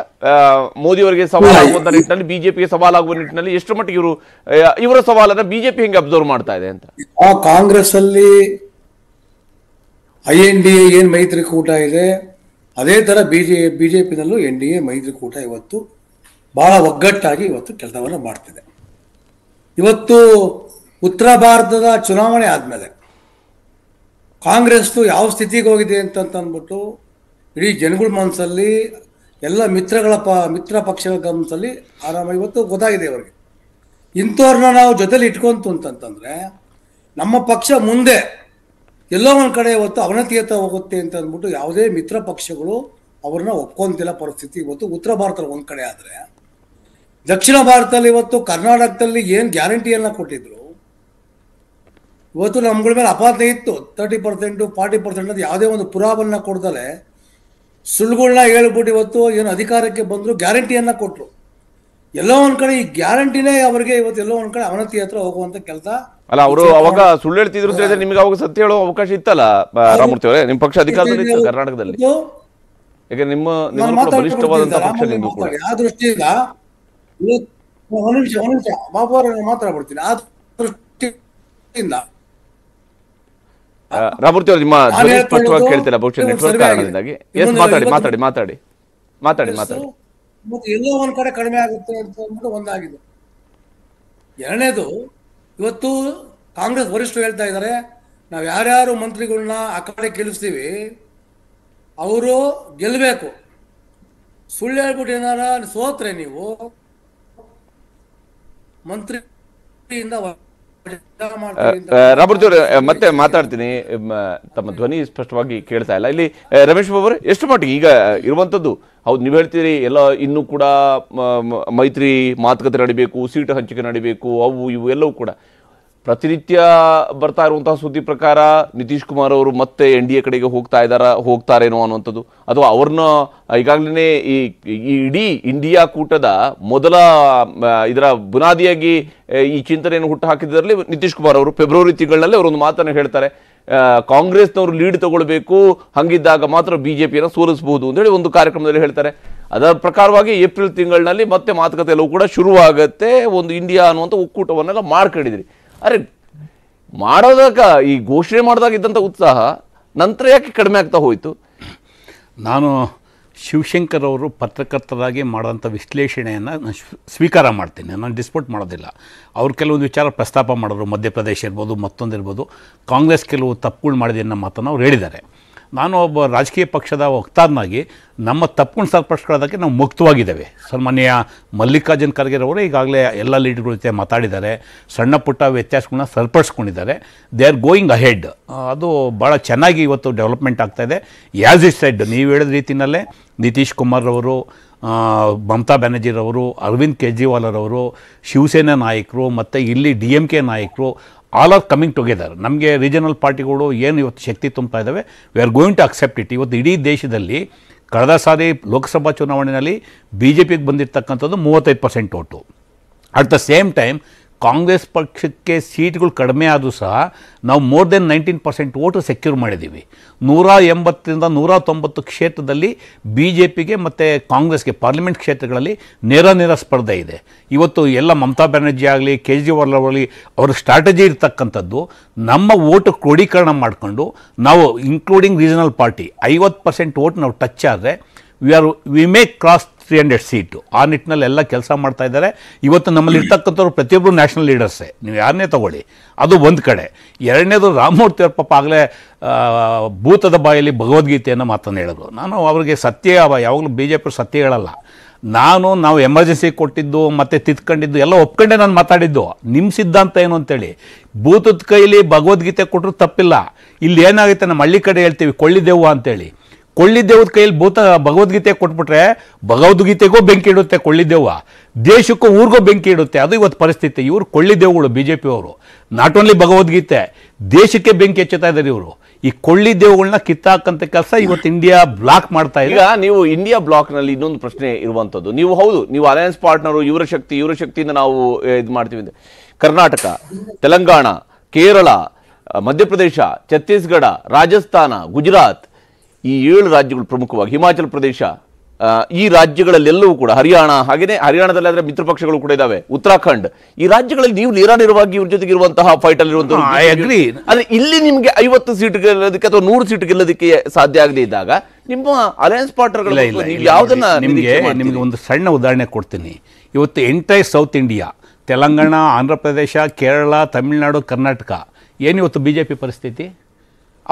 Speaker 1: ಮೋದಿ ಅವರಿಗೆ ಸವಾಲಾಗುವಂತ ನಿಟ್ಟಿನಲ್ಲಿ ಬಿಜೆಪಿಗೆ ಸವಾಲಾಗುವ ನಿಟ್ಟಿನಲ್ಲಿ ಎಷ್ಟು ಮಟ್ಟಿಗೆ ಇವರು ಇವರ ಸವಾಲನ್ನ ಬಿಜೆಪಿ ಹೆಂಗೆ ಅಬ್ಸರ್ವ್ ಮಾಡ್ತಾ ಇದೆ ಅಂತ
Speaker 3: ಆ ಕಾಂಗ್ರೆಸ್ ಅಲ್ಲಿ ಐ ಎನ್ ಡಿ ಎನ್ ಮೈತ್ರಿಕೂಟ ಇದೆ ಅದೇ ತರ ಬಿಜೆ ಬಿಜೆಪಿನಲ್ಲೂ ಎನ್ ಡಿ ಎ ಮೈತ್ರಿಕೂಟ ಇವತ್ತು ಬಹಳ ಒಗ್ಗಟ್ಟಾಗಿ ಇವತ್ತು ಕೆಲಸವನ್ನು ಮಾಡ್ತಿದೆ ಇವತ್ತು ಉತ್ತರ ಭಾರತದ ಚುನಾವಣೆ ಆದಮೇಲೆ ಕಾಂಗ್ರೆಸ್ದು ಯಾವ ಸ್ಥಿತಿಗೆ ಹೋಗಿದೆ ಅಂತಂದ್ಬಿಟ್ಟು ಇಡೀ ಜನಗಳ ಮನಸ್ಸಲ್ಲಿ ಎಲ್ಲ ಮಿತ್ರಗಳ ಪ ಮಿತ್ರ ಪಕ್ಷಗಳ ಗಮನದಲ್ಲಿ ಆರಾಮ ಇವತ್ತು ಗೊತ್ತಾಗಿದೆ ಅವರಿಗೆ ಇಂಥವ್ರನ್ನ ನಾವು ಜೊತೆಲಿ ಇಟ್ಕೊಂತು ಅಂತಂತಂದರೆ ನಮ್ಮ ಪಕ್ಷ ಮುಂದೆ ಎಲ್ಲೋ ಒಂದು ಕಡೆ ಇವತ್ತು ಅವನತಿಯತ್ತ ಹೋಗುತ್ತೆ ಅಂತ ಅಂದ್ಬಿಟ್ಟು ಯಾವುದೇ ಮಿತ್ರ ಪಕ್ಷಗಳು ಅವ್ರನ್ನ ಒಪ್ಕೊಂತಿಲ್ಲ ಪರಿಸ್ಥಿತಿ ಇವತ್ತು ಉತ್ತರ ಭಾರತದ ಒಂದು ಕಡೆ ಆದರೆ ದಕ್ಷಿಣ ಭಾರತದಲ್ಲಿ ಇವತ್ತು ಕರ್ನಾಟಕದಲ್ಲಿ ಏನು ಗ್ಯಾರಂಟಿಯನ್ನು ಕೊಟ್ಟಿದ್ರು ಇವತ್ತು ನಮ್ಗಳ ಮೇಲೆ ಅಪಾರ್ಥ ಇತ್ತು ತರ್ಟಿ ಪರ್ಸೆಂಟು ಫಾರ್ಟಿ ಪರ್ಸೆಂಟ್ ಅದು ಯಾವುದೇ ಒಂದು ಪುರಾವನ್ನ ಕೊಡ್ದಲೆ ಸುಳ್ಳುಗಳನ್ನ ಹೇಳ್ಬಿಟ್ಟು ಇವತ್ತು ಏನು ಅಧಿಕಾರಕ್ಕೆ ಬಂದ್ರು ಗ್ಯಾರಂಟಿಯನ್ನು ಕೊಟ್ಟರು ಎಲ್ಲೋ ಒಂದು ಕಡೆ ಈ ಗ್ಯಾರಂಟಿನೇ ಅವರಿಗೆ ಇವತ್ತು ಎಲ್ಲೋ ಒಂದು ಕಡೆ ಅವನತಿ ಹತ್ರ ಹೋಗುವಂತ ಕೆಲಸ
Speaker 1: ಅಲ್ಲ ಅವರು ಅವಾಗ ಸುಳ್ಳು ಹೇಳ್ತಿದ್ರು ನಿಮಗೆ ಅವಾಗ ಸತ್ಯ ಹೇಳೋ ಅವಕಾಶ ಇತ್ತಲ್ಲ ರಾಮಮೂರ್ತಿ ಅವರೇ ನಿಮ್ಮ ಪಕ್ಷ ಅಧಿಕಾರದಲ್ಲಿ ಕರ್ನಾಟಕದಲ್ಲಿ ಯಾಕೆ ನಿಮ್ಮ ನಿಮ್ಮ
Speaker 3: ದೃಷ್ಟಿಯಿಂದ ಒಂದು ನಿಮಿಷ ಒಂದು ನಿಮಿಷ ಬಾಬು ಮಾತ್ರ ಮಾತಾಡ್ಬಿಡ್ತೀನಿ ಆ ದೃಷ್ಟಿಯಿಂದ
Speaker 1: ರಾಮೂರ್ತಿ ಅವರು ನಿಮ್ಮ ಧ್ವನಿ ಸ್ಪಷ್ಟವಾಗಿ ಕೇಳ್ತಿಲ್ಲ ಬಹುಶಃ ನೆಟ್ವರ್ಕ್ ಕಾರಣದಿಂದಾಗಿ ಎಸ್ ಮಾತಾಡಿ ಮಾತಾಡಿ ಮಾತಾಡಿ ಮಾತಾಡಿ ಮಾತಾಡಿ
Speaker 3: ಮತ್ತೆ ಎಲ್ಲೋ ಒಂದ್ ಕಡೆ ಕಡಿಮೆ ಆಗುತ್ತೆ ಅಂತ ಅಂದ್ಬಿಟ್ಟು ಒಂದಾಗಿದೆ ಎರಡನೇದು ಇವತ್ತು ಕಾಂಗ್ರೆಸ್ ವರಿಷ್ಠರು ಹೇಳ್ತಾ ಇದ್ದಾರೆ ನಾವು ಯಾರ್ಯಾರು ಮಂತ್ರಿಗಳನ್ನ ಆ ಕಡೆ ಗೆಲ್ಲಿಸ್ತೀವಿ ಅವರು ಗೆಲ್ಲಬೇಕು ಸುಳ್ಳು ಹೇಳ್ಬಿಟ್ಟು ಏನಾರ ಸೋತ್ರೆ ನೀವು ರಬರ್
Speaker 1: ರಾಬರ್ಜ್ ಮತ್ತೆ ಮಾತಾಡ್ತೀನಿ ತಮ್ಮ ಧ್ವನಿ ಸ್ಪಷ್ಟವಾಗಿ ಕೇಳ್ತಾ ಇಲ್ಲ ಇಲ್ಲಿ ರಮೇಶ್ ಬಾಬು ಎಷ್ಟು ಮಟ್ಟಿಗೆ ಈಗ ಇರುವಂಥದ್ದು ಹೌದು ನೀವು ಹೇಳ್ತೀರಿ ಎಲ್ಲ ಇನ್ನೂ ಕೂಡ ಮೈತ್ರಿ ಮಾತುಕತೆ ನಡಿಬೇಕು ಸೀಟು ಹಂಚಿಕೆ ನಡಿಬೇಕು ಅವು ಇವು ಎಲ್ಲವೂ ಕೂಡ ಪ್ರತಿನಿತ್ಯ ಬರ್ತಾ ಇರುವಂತಹ ಸುದ್ದಿ ಪ್ರಕಾರ ನಿತೀಶ್ ಕುಮಾರ್ ಅವರು ಮತ್ತೆ ಎನ್ ಡಿ ಎ ಕಡೆಗೆ ಹೋಗ್ತಾ ಇದ್ದಾರ ಹೋಗ್ತಾರೇನೋ ಅನ್ನುವಂಥದ್ದು ಅಥವಾ ಅವ್ರನ್ನ ಈಗಾಗಲೇ ಈ ಇಡೀ ಇಂಡಿಯಾ ಕೂಟದ ಮೊದಲ ಇದರ ಬುನಾದಿಯಾಗಿ ಈ ಚಿಂತನೆಯನ್ನು ಹುಟ್ಟು ಹಾಕಿದ್ದರಲ್ಲಿ ನಿತೀಶ್ ಕುಮಾರ್ ಅವರು ಫೆಬ್ರವರಿ ತಿಂಗಳಲ್ಲಿ ಅವರೊಂದು ಮಾತನ್ನು ಹೇಳ್ತಾರೆ ಕಾಂಗ್ರೆಸ್ನವರು ಲೀಡ್ ತಗೊಳ್ಬೇಕು ಹಂಗಿದ್ದಾಗ ಮಾತ್ರ ಬಿ ಜೆ ಪಿಯನ್ನು ಸೋಲಿಸಬಹುದು ಅಂತೇಳಿ ಒಂದು ಕಾರ್ಯಕ್ರಮದಲ್ಲಿ ಹೇಳ್ತಾರೆ ಅದರ ಪ್ರಕಾರವಾಗಿ ಏಪ್ರಿಲ್ ತಿಂಗಳಿನಲ್ಲಿ ಮತ್ತೆ ಮಾತುಕತೆ ಎಲ್ಲವೂ ಕೂಡ ಶುರುವಾಗತ್ತೆ ಒಂದು ಇಂಡಿಯಾ ಅನ್ನುವಂಥ ಒಕ್ಕೂಟವನ್ನೆಲ್ಲ ಮಾಡ್ಕೊಂಡಿದ್ರಿ ಅರೆ ಮಾಡೋದಕ್ಕ ಈ ಘೋಷಣೆ ಮಾಡಿದಾಗ ಇದ್ದಂಥ ಉತ್ಸಾಹ
Speaker 4: ನಂತರ ಯಾಕೆ ಕಡಿಮೆ ಆಗ್ತಾ ಹೋಯಿತು ನಾನು ಶಿವಶಂಕರ್ ಅವರು ಪತ್ರಕರ್ತರಾಗಿ ಮಾಡೋಂಥ ವಿಶ್ಲೇಷಣೆಯನ್ನು ನಾನು ಸ್ವೀಕಾರ ಮಾಡ್ತೀನಿ ನಾನು ಡಿಸ್ಪೋರ್ಟ್ ಮಾಡೋದಿಲ್ಲ ಅವ್ರು ಕೆಲವೊಂದು ವಿಚಾರ ಪ್ರಸ್ತಾಪ ಮಾಡೋರು ಮಧ್ಯಪ್ರದೇಶ ಇರ್ಬೋದು ಮತ್ತೊಂದು ಇರ್ಬೋದು ಕಾಂಗ್ರೆಸ್ ಕೆಲವು ತಪ್ಪುಗಳು ಮಾಡಿದೆ ಅನ್ನೋ ಮಾತನ್ನು ಅವ್ರು ಹೇಳಿದ್ದಾರೆ ನಾನು ಒಬ್ಬ ರಾಜಕೀಯ ಪಕ್ಷದ ವಕ್ತಾರನಾಗಿ ನಮ್ಮ ತಪ್ಪುಗಳು ಸರಿಪಡಿಸ್ಕೊಳ್ಳೋದಕ್ಕೆ ನಾವು ಮುಕ್ತವಾಗಿದ್ದೇವೆ ಸನ್ಮಾನ್ಯ ಮಲ್ಲಿಕಾರ್ಜುನ್ ಖರ್ಗೆ ಅವರು ಈಗಾಗಲೇ ಎಲ್ಲ ಲೀಡ್ಗಳ ಜೊತೆ ಮಾತಾಡಿದ್ದಾರೆ ಸಣ್ಣ ಪುಟ್ಟ ವ್ಯತ್ಯಾಸಗಳನ್ನ ಸರಿಪಡಿಸ್ಕೊಂಡಿದ್ದಾರೆ ದೇ ಆರ್ ಗೋಯಿಂಗ್ ಅಹೆಡ್ ಅದು ಭಾಳ ಚೆನ್ನಾಗಿ ಇವತ್ತು ಡೆವಲಪ್ಮೆಂಟ್ ಆಗ್ತಾಯಿದೆ ಯಾಸ್ ಇಸ್ ಸೆಡ್ ನೀವು ಹೇಳಿದ ರೀತಿಯಲ್ಲೇ ನಿತೀಶ್ ಕುಮಾರ್ ಅವರು ಮಮತಾ ಬ್ಯಾನರ್ಜಿರವರು ಅರವಿಂದ್ ಕೇಜ್ರಿವಾಲರವರು ಶಿವಸೇನಾ ನಾಯಕರು ಮತ್ತು ಇಲ್ಲಿ ಡಿ ಎಮ್ ಕೆ ನಾಯಕರು ಆಲ್ ಆರ್ ಕಮಿಂಗ್ ಟುಗೆದರ್ ನಮಗೆ ರೀಜನಲ್ ಪಾರ್ಟಿಗಳು ಏನು ಇವತ್ತು ಶಕ್ತಿ ತುಂಬ್ತಾ ಇದ್ದಾವೆ we are going to accept it ಇವತ್ತು ಇಡೀ ದೇಶದಲ್ಲಿ ಕಳೆದ ಸಾರಿ ಲೋಕಸಭಾ ಚುನಾವಣೆಯಲ್ಲಿ ಬಿ ಜೆ ಪಿಗೆ ಬಂದಿರತಕ್ಕಂಥದ್ದು ಮೂವತ್ತೈದು percent vote at the same time Congress ಪಕ್ಷಕ್ಕೆ ಸೀಟ್ಗಳು ಕಡಿಮೆ ಆದರೂ ಸಹ ನಾವು more than nineteen percent vote secure ಮಾಡಿದ್ದೀವಿ ನೂರ ಎಂಬತ್ತರಿಂದ ನೂರ ತೊಂಬತ್ತು ಕ್ಷೇತ್ರದಲ್ಲಿ ಬಿ ಜೆ ಪಿಗೆ ಮತ್ತು ಕಾಂಗ್ರೆಸ್ಗೆ ಪಾರ್ಲಿಮೆಂಟ್ ಕ್ಷೇತ್ರಗಳಲ್ಲಿ ನೇರ ನೇರ ಸ್ಪರ್ಧೆ ಇದೆ ಇವತ್ತು ಎಲ್ಲ ಮಮತಾ ಬ್ಯಾನರ್ಜಿ ಆಗಲಿ ಕೇಜ್ರಿವಾಲ್ ಅವರಲ್ಲಿ ಅವರ ಸ್ಟ್ರಾಟಜಿ ಇರತಕ್ಕಂಥದ್ದು ನಮ್ಮ ಓಟು ಕ್ರೋಢೀಕರಣ ಮಾಡಿಕೊಂಡು ನಾವು ಇನ್ಕ್ಲೂಡಿಂಗ್ ರೀಜನಲ್ ಪಾರ್ಟಿ ಐವತ್ತು ಪರ್ಸೆಂಟ್ ಓಟ್ ನಾವು ಟಚ್ ಆದರೆ we are we make cross three hundred seat ಆ ನಿಟ್ಟಿನಲ್ಲಿ ಎಲ್ಲ ಕೆಲಸ ಮಾಡ್ತಾ ಇದ್ದಾರೆ ಇವತ್ತು ನಮ್ಮಲ್ಲಿ ಇರ್ತಕ್ಕಂಥವ್ರು ಪ್ರತಿಯೊಬ್ಬರು ನ್ಯಾಷನಲ್ ಲೀಡರ್ಸೇ ನೀವು ಯಾರನ್ನೇ ತಗೊಳ್ಳಿ ಅದು ಒಂದು ಕಡೆ ಎರಡನೇದು ರಾಮಮೂರ್ತಿ ಅವ್ರ ಪಾಪ ಆಗಲೇ ಭೂತದ ಬಾಯಲ್ಲಿ ಭಗವದ್ಗೀತೆಯನ್ನು ಮಾತನ್ನು ಹೇಳಿದ್ರು ನಾನು ಅವರಿಗೆ ಸತ್ಯ ಯಾವಾಗಲೂ ಬಿ ಜೆ ಪಿ ಸತ್ಯ ಹೇಳಲ್ಲ ನಾನು ನಾವು ಎಮರ್ಜೆನ್ಸಿ ಕೊಟ್ಟಿದ್ದು ಮತ್ತು ತಿತ್ಕೊಂಡಿದ್ದು ಎಲ್ಲ ಒಪ್ಕೊಂಡೆ ನಾನು ಮಾತಾಡಿದ್ದು ನಿಮ್ಮ ಸಿದ್ಧಾಂತ ಏನು ಅಂತೇಳಿ ಭೂತದ ಕೈಲಿ ಭಗವದ್ಗೀತೆ ಕೊಟ್ಟರು ತಪ್ಪಿಲ್ಲ ಇಲ್ಲಿ ಏನಾಗುತ್ತೆ ನಮ್ಮ ಹಳ್ಳಿ ಕಡೆ ಹೇಳ್ತೀವಿ ಕೊಳ್ಳಿದೆವು ಅಂತೇಳಿ ಕೊಳ್ಳಿ ಕೊಳ್ಳಿದ್ದೇವದ ಕೈಯಲ್ಲಿ ಭೂತ ಭಗವದ್ಗೀತೆ ಕೊಟ್ಬಿಟ್ರೆ ಭಗವದ್ಗೀತೆಗೂ ಬೆಂಕಿ ಇಡುತ್ತೆ ದೇವ ದೇಶಕ್ಕೂ ಊರಿಗೂ ಬೆಂಕಿ ಇಡುತ್ತೆ ಅದು ಇವತ್ತು ಪರಿಸ್ಥಿತಿ ಇವರು ಕೊಳ್ಳಿ ಬಿ ಜೆ ಪಿಯವರು ನಾಟ್ ಓನ್ಲಿ ಭಗವದ್ಗೀತೆ ದೇಶಕ್ಕೆ ಬೆಂಕಿ ಹೆಚ್ಚುತ್ತಾ ಇದ್ದಾರೆ ಇವರು ಈ ಕೊಳ್ಳಿ ದೇವುಗಳನ್ನ ಕಿತ್ತಾಕಂತ ಕೆಲಸ ಇವತ್ತು ಇಂಡಿಯಾ ಬ್ಲಾಕ್ ಮಾಡ್ತಾ ಇದೆ ಈಗ ನೀವು ಇಂಡಿಯಾ ಬ್ಲಾಕ್ನಲ್ಲಿ
Speaker 1: ಇನ್ನೊಂದು ಪ್ರಶ್ನೆ ಇರುವಂಥದ್ದು ನೀವು ಹೌದು ನೀವು ಅಲಯನ್ಸ್ ಪಾರ್ಟ್ನರು ಇವರ ಶಕ್ತಿ ಇವರ ಶಕ್ತಿಯಿಂದ ನಾವು ಇದು ಮಾಡ್ತೀವಿ ಕರ್ನಾಟಕ ತೆಲಂಗಾಣ ಕೇರಳ ಮಧ್ಯಪ್ರದೇಶ ಛತ್ತೀಸ್ಗಢ ರಾಜಸ್ಥಾನ ಗುಜರಾತ್ ಈ ಏಳು ರಾಜ್ಯಗಳು ಪ್ರಮುಖವಾಗಿ ಹಿಮಾಚಲ ಪ್ರದೇಶ ಈ ರಾಜ್ಯಗಳಲ್ಲೆಲ್ಲವೂ ಕೂಡ ಹರಿಯಾಣ ಹಾಗೆಯೇ ಹರಿಯಾಣದಲ್ಲಿ ಆದರೆ ಮಿತ್ರ ಪಕ್ಷಗಳು ಕೂಡ ಇದ್ದಾವೆ ಉತ್ತರಾಖಂಡ್ ಈ ರಾಜ್ಯಗಳಲ್ಲಿ ನೀವು ನೇರಾನೇರವಾಗಿ ಇವ್ರ ಜೊತೆಗೆ ಇರುವಂತಹ ಫೈಟ್ ಅಗ್ರಿ ಅಂದ್ರೆ ಇಲ್ಲಿ ನಿಮಗೆ ಐವತ್ತು ಸೀಟ್ ಗೆಲ್ಲೋದಕ್ಕೆ ಅಥವಾ ನೂರು ಸೀಟ್ ಗೆಲ್ಲೋದಕ್ಕೆ ಸಾಧ್ಯ ಆಗದೆ ಇದ್ದಾಗ ನಿಮ್ಮ ಅಲಯನ್ಸ್ ಪಾರ್ಟ್ನರ್ ಯಾವುದನ್ನ ನಿಮಗೆ ನಿಮಗೆ
Speaker 4: ಒಂದು ಸಣ್ಣ ಉದಾಹರಣೆ ಕೊಡ್ತೀನಿ ಇವತ್ತು entire south India Telangana Andhra Pradesh Kerala Tamil Nadu Karnataka ಏನಿವತ್ತು ಬಿ ಜೆ ಪಿ ಪರಿಸ್ಥಿತಿ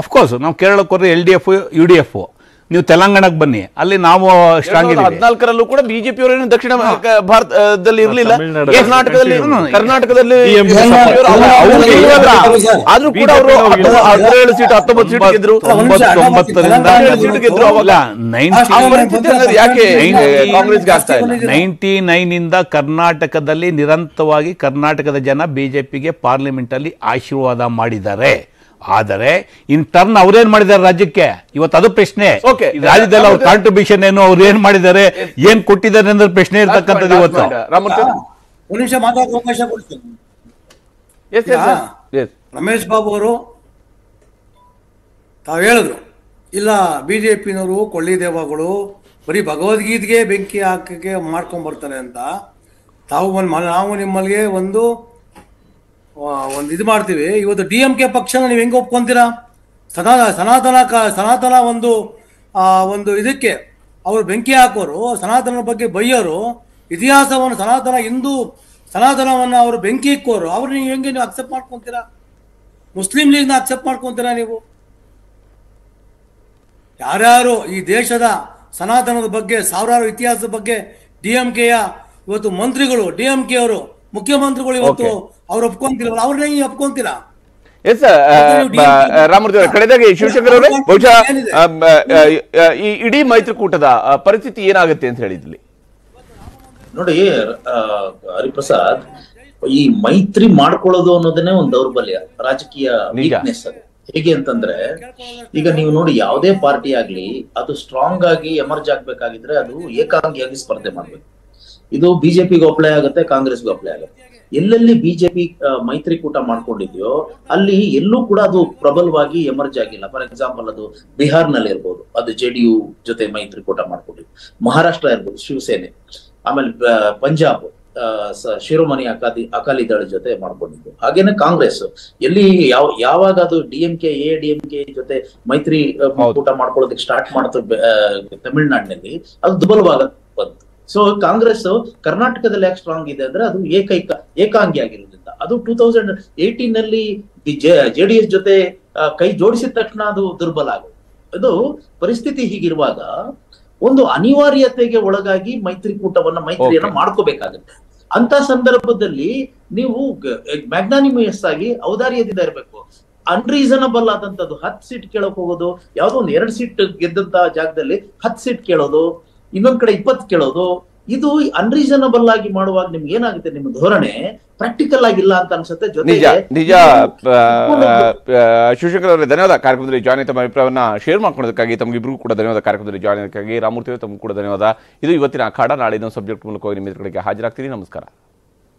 Speaker 4: ಅಫ್ಕೋರ್ಸ್ ನಾವು ಕೇರಳಕ್ಕೆ ಹೋದ್ರೆ L D F U D F ನೀವು ತೆಲಂಗಾಣಕ್ಕೆ ಬನ್ನಿ ಅಲ್ಲಿ ನಾವು ಸ್ಟ್ರಾಂಗ್
Speaker 1: ಹದಿನಾಲ್ಕರಲ್ಲೂ ಕೂಡ ಬಿಜೆಪಿ ಅವರೇನು ದಕ್ಷಿಣ ಭಾರತದಲ್ಲಿ ಇರಲಿಲ್ಲ ಕರ್ನಾಟಕದಲ್ಲಿ ಕರ್ನಾಟಕದಲ್ಲಿ ಆದ್ರೂ ಕೂಡ ಅವರು ಹದಿನೇಳು ಸೀಟ್ ಹತ್ತೊಂಬತ್ತು ಸೀಟ್ ಗೆದ್ರು ಸೀಟ್ ಗೆದ್ರು ಅವಾಗ ಯಾಕೆ ಕಾಂಗ್ರೆಸ್ ಆಗ್ತಾ
Speaker 4: ನೈಂಟಿ ನೈನ್ ಇಂದ ಕರ್ನಾಟಕದಲ್ಲಿ ನಿರಂತರವಾಗಿ ಕರ್ನಾಟಕದ ಜನ ಬಿಜೆಪಿಗೆ ಪಾರ್ಲಿಮೆಂಟ್ ಅಲ್ಲಿ ಆಶೀರ್ವಾದ ಮಾಡಿದ್ದಾರೆ ಆದರೆ ಇನ್ ಟರ್ನ್ ಅವ್ರೇನ್ ಮಾಡಿದ್ದಾರೆ ರಾಜ್ಯಕ್ಕೆ ಇವತ್ತು ಅದು ಪ್ರಶ್ನೆ ರಾಜ್ಯದಲ್ಲಿ ಅವ್ರ ಕಾಂಟ್ರಿಬ್ಯೂಷನ್ ಏನು ಅವ್ರು ಏನ್ ಮಾಡಿದ್ದಾರೆ ಏನ್ ಕೊಟ್ಟಿದ್ದಾರೆ ಅಂದ್ರೆ ಪ್ರಶ್ನೆ ಇರ್ತಕ್ಕಂಥದ್ದು ಇವತ್ತು
Speaker 3: ರಮೇಶ್ ಬಾಬು ಅವರು ತಾವು ಹೇಳಿದ್ರು ಇಲ್ಲ ಬಿಜೆಪಿನವರು ಕೊಳ್ಳಿ ದೇವಗಳು ಬರೀ ಭಗವದ್ಗೀತೆಗೆ ಬೆಂಕಿ ಹಾಕಕ್ಕೆ ಮಾಡ್ಕೊಂಡ್ ಬರ್ತಾರೆ ಅಂತ ತಾವು ನಾವು ನಿಮ್ಮಲ್ಲಿಗೆ ಒಂದು ಒಂದು ಇದು ಮಾಡ್ತೀವಿ ಇವತ್ತು ಡಿ ಎಂ ಕೆ ಪಕ್ಷನ ನೀವು ಹೆಂಗೆ ಒಪ್ಕೊಂತೀರಾ ಸನಾ ಸನಾತನ ಕ ಸನಾತನ ಒಂದು ಆ ಒಂದು ಇದಕ್ಕೆ ಅವರು ಬೆಂಕಿ ಹಾಕೋರು ಸನಾತನ ಬಗ್ಗೆ ಬೈಯೋರು ಇತಿಹಾಸವನ್ನು ಸನಾತನ ಹಿಂದೂ ಸನಾತನವನ್ನು ಅವರು ಬೆಂಕಿ ಇಕ್ಕೋರು ಅವ್ರು ನೀವು ಹೆಂಗೆ ನೀವು ಅಕ್ಸೆಪ್ಟ್ ಮಾಡ್ಕೊತೀರಾ ಮುಸ್ಲಿಂ ಲೀಗ್ನ ಅಕ್ಸೆಪ್ಟ್ ಮಾಡ್ಕೊಂತೀರಾ ನೀವು ಯಾರ್ಯಾರು ಈ ದೇಶದ ಸನಾತನದ ಬಗ್ಗೆ ಸಾವಿರಾರು ಇತಿಹಾಸದ ಬಗ್ಗೆ ಡಿ ಎಂ ಕೆಯ ಇವತ್ತು ಮಂತ್ರಿಗಳು ಡಿ ಎಂ ಕೆ ಅವರು ಮುಖ್ಯಮಂತ್ರಿಗಳು ಇವತ್ತು ಅವ್ರು ಒಪ್ಕೊಂತಿಲ್ಲ ಅವ್ರನ್ನ ಒಪ್ಕೊಂತಿಲ್ಲ
Speaker 1: ಎಸ್ ರಾಮೂರ್ತಿ ಅವರ ಕಳೆದಾಗಿ ಶಿವಶಂಕರ್ ಅವರೇ ಬಹುಶಃ ಈ ಇಡೀ ಮೈತ್ರಿಕೂಟದ ಪರಿಸ್ಥಿತಿ ಏನಾಗುತ್ತೆ ಅಂತ ಹೇಳಿದ್ಲಿ ನೋಡಿ ಹರಿಪ್ರಸಾದ್ ಈ ಮೈತ್ರಿ
Speaker 6: ಮಾಡ್ಕೊಳ್ಳೋದು ಅನ್ನೋದನ್ನೇ ಒಂದು ದೌರ್ಬಲ್ಯ ರಾಜಕೀಯ ವೀಕ್ನೆಸ್ ಅದು ಹೇಗೆ ಅಂತಂದ್ರೆ ಈಗ ನೀವು ನೋಡಿ ಯಾವುದೇ ಪಾರ್ಟಿ ಆಗ್ಲಿ ಅದು ಸ್ಟ್ರಾಂಗ್ ಆಗಿ ಎಮರ್ಜ್ ಆಗ್ಬೇಕಾಗಿದ್ರೆ ಅದು ಏಕಾಂಗಿಯಾಗಿ ಸ್ಪರ್ಧೆ ಮಾಡ್ಬೇಕು ಇದು ಬಿಜೆಪಿಗೂ ಅಪ್ಲೈ ಆಗುತ್ತೆ ಕಾಂಗ್ರೆಸ್ಗೆ ಅಪ್ಲೈ ಆಗುತ್ತೆ ಎಲ್ಲೆಲ್ಲಿ ಬಿಜೆಪಿ ಮೈತ್ರಿಕೂಟ ಮಾಡ್ಕೊಂಡಿದ್ಯೋ ಅಲ್ಲಿ ಎಲ್ಲೂ ಕೂಡ ಅದು ಪ್ರಬಲವಾಗಿ ಎಮರ್ಜ್ ಆಗಿಲ್ಲ ಫಾರ್ ಎಕ್ಸಾಂಪಲ್ ಅದು ನಲ್ಲಿ ಇರ್ಬೋದು ಅದು ಜೆ ಡಿ ಯು ಜೊತೆ ಮೈತ್ರಿಕೂಟ ಮಾಡ್ಕೊಂಡಿದ್ದು ಮಹಾರಾಷ್ಟ್ರ ಇರ್ಬೋದು ಶಿವಸೇನೆ ಆಮೇಲೆ ಪಂಜಾಬ್ ಶಿರೋಮಣಿ ಅಕಾಲಿ ಅಕಾಲಿ ದಳ ಜೊತೆ ಮಾಡ್ಕೊಂಡಿದ್ದು ಹಾಗೇನೆ ಕಾಂಗ್ರೆಸ್ ಎಲ್ಲಿ ಯಾವ ಯಾವಾಗ ಅದು D M K A D M K ಜೊತೆ ಮೈತ್ರಿ ಕೂಟ ಮಾಡ್ಕೊಳ್ಳೋದಕ್ಕೆ ಸ್ಟಾರ್ಟ್ ಮಾಡ್ತು ತಮಿಳ್ನಾಡಿನಲ್ಲಿ ಅದು ದುರ್ಬಲವಾಗ ಬಂತು ಸೊ ಕಾಂಗ್ರೆಸ್ ಕರ್ನಾಟಕದಲ್ಲಿ ಯಾಕೆ ಸ್ಟ್ರಾಂಗ್ ಇದೆ ಅಂದ್ರೆ ಅದು ಏಕೈಕ ಏಕಾಂಗಿ ಆಗಿರೋದ್ರಿಂದ ಅದು ಟೂ ತೌಸಂಡ್ ಏಟೀನ್ ನಲ್ಲಿ ಜೆಡಿಎಸ್ ಜೊತೆ ಕೈ ಜೋಡಿಸಿದ ತಕ್ಷಣ ಅದು ದುರ್ಬಲ ಆಗುತ್ತೆ ಅದು ಪರಿಸ್ಥಿತಿ ಹೀಗಿರುವಾಗ ಒಂದು ಅನಿವಾರ್ಯತೆಗೆ ಒಳಗಾಗಿ ಮೈತ್ರಿಕೂಟವನ್ನ ಮೈತ್ರಿಯನ್ನ ಮಾಡ್ಕೋಬೇಕಾಗತ್ತೆ ಅಂತ ಸಂದರ್ಭದಲ್ಲಿ ನೀವು ಮ್ಯಾಗ್ನಾನಿಮಿಯಸ್ ಆಗಿ ಔದಾರ್ಯದಿಂದ ಇರಬೇಕು ಅನ್ರೀಸನಬಲ್ ಆದಂತದ್ದು ಹತ್ತು ಸೀಟ್ ಕೇಳಕ್ ಹೋಗೋದು ಯಾವ್ದೋ ಒಂದು ಎರಡು ಸೀಟ್ ಗೆದ್ದಂತ ಜಾಗದಲ್ಲಿ ಹತ್ತು ಸೀಟ್ ಕೇಳೋದು ಇನ್ನೊಂದ್ ಕಡೆ ಇಪ್ಪತ್ತು ಕೇಳೋದು ಇದು ಅನ್ರೀಸನಬಲ್ ಆಗಿ ಮಾಡುವಾಗ ನಿಮ್ಗೆ ಏನಾಗುತ್ತೆ ನಿಮ್ಮ ಧೋರಣೆ ಪ್ರಾಕ್ಟಿಕಲ್ ಆಗಿಲ್ಲ ಅಂತ ಅನ್ಸುತ್ತೆ ನಿಜ
Speaker 1: ನಿಜ ಶಿವಶಂಕರ್ ಅವರೇ ಧನ್ಯವಾದ ಕಾರ್ಯಕ್ರಮದಲ್ಲಿ ಜಾಯ್ನ್ ತಮ್ಮ ಅಭಿಪ್ರಾಯವನ್ನ ಶೇರ್ ಮಾಡ್ಕೊಳ್ಳೋದಕ್ಕಾಗಿ ತಮಗಿಬ್ರಿಗೂ ಕೂಡ ಧನ್ಯವಾದ ಕಾರ್ಯಕ್ರಮದಲ್ಲಿ ಜಾಯ್ನ್ ಆಗೋದಕ್ಕಾಗಿ ರಾಮೂರ್ತಿ ಅವರು ತಮಗೂ ಕೂಡ ಧನ್ಯವಾದ ಇದು ಇವತ್ತಿನ ಅಖಾಡ ಇನ್ನೊಂದು ಸಬ್ಜೆಕ್ಟ್ ಮೂಲಕ ನಿಮ್ಮ ಕಡೆಗೆ ಹಾಜರಾಗ್ತೀನಿ ನಮಸ್ಕಾರ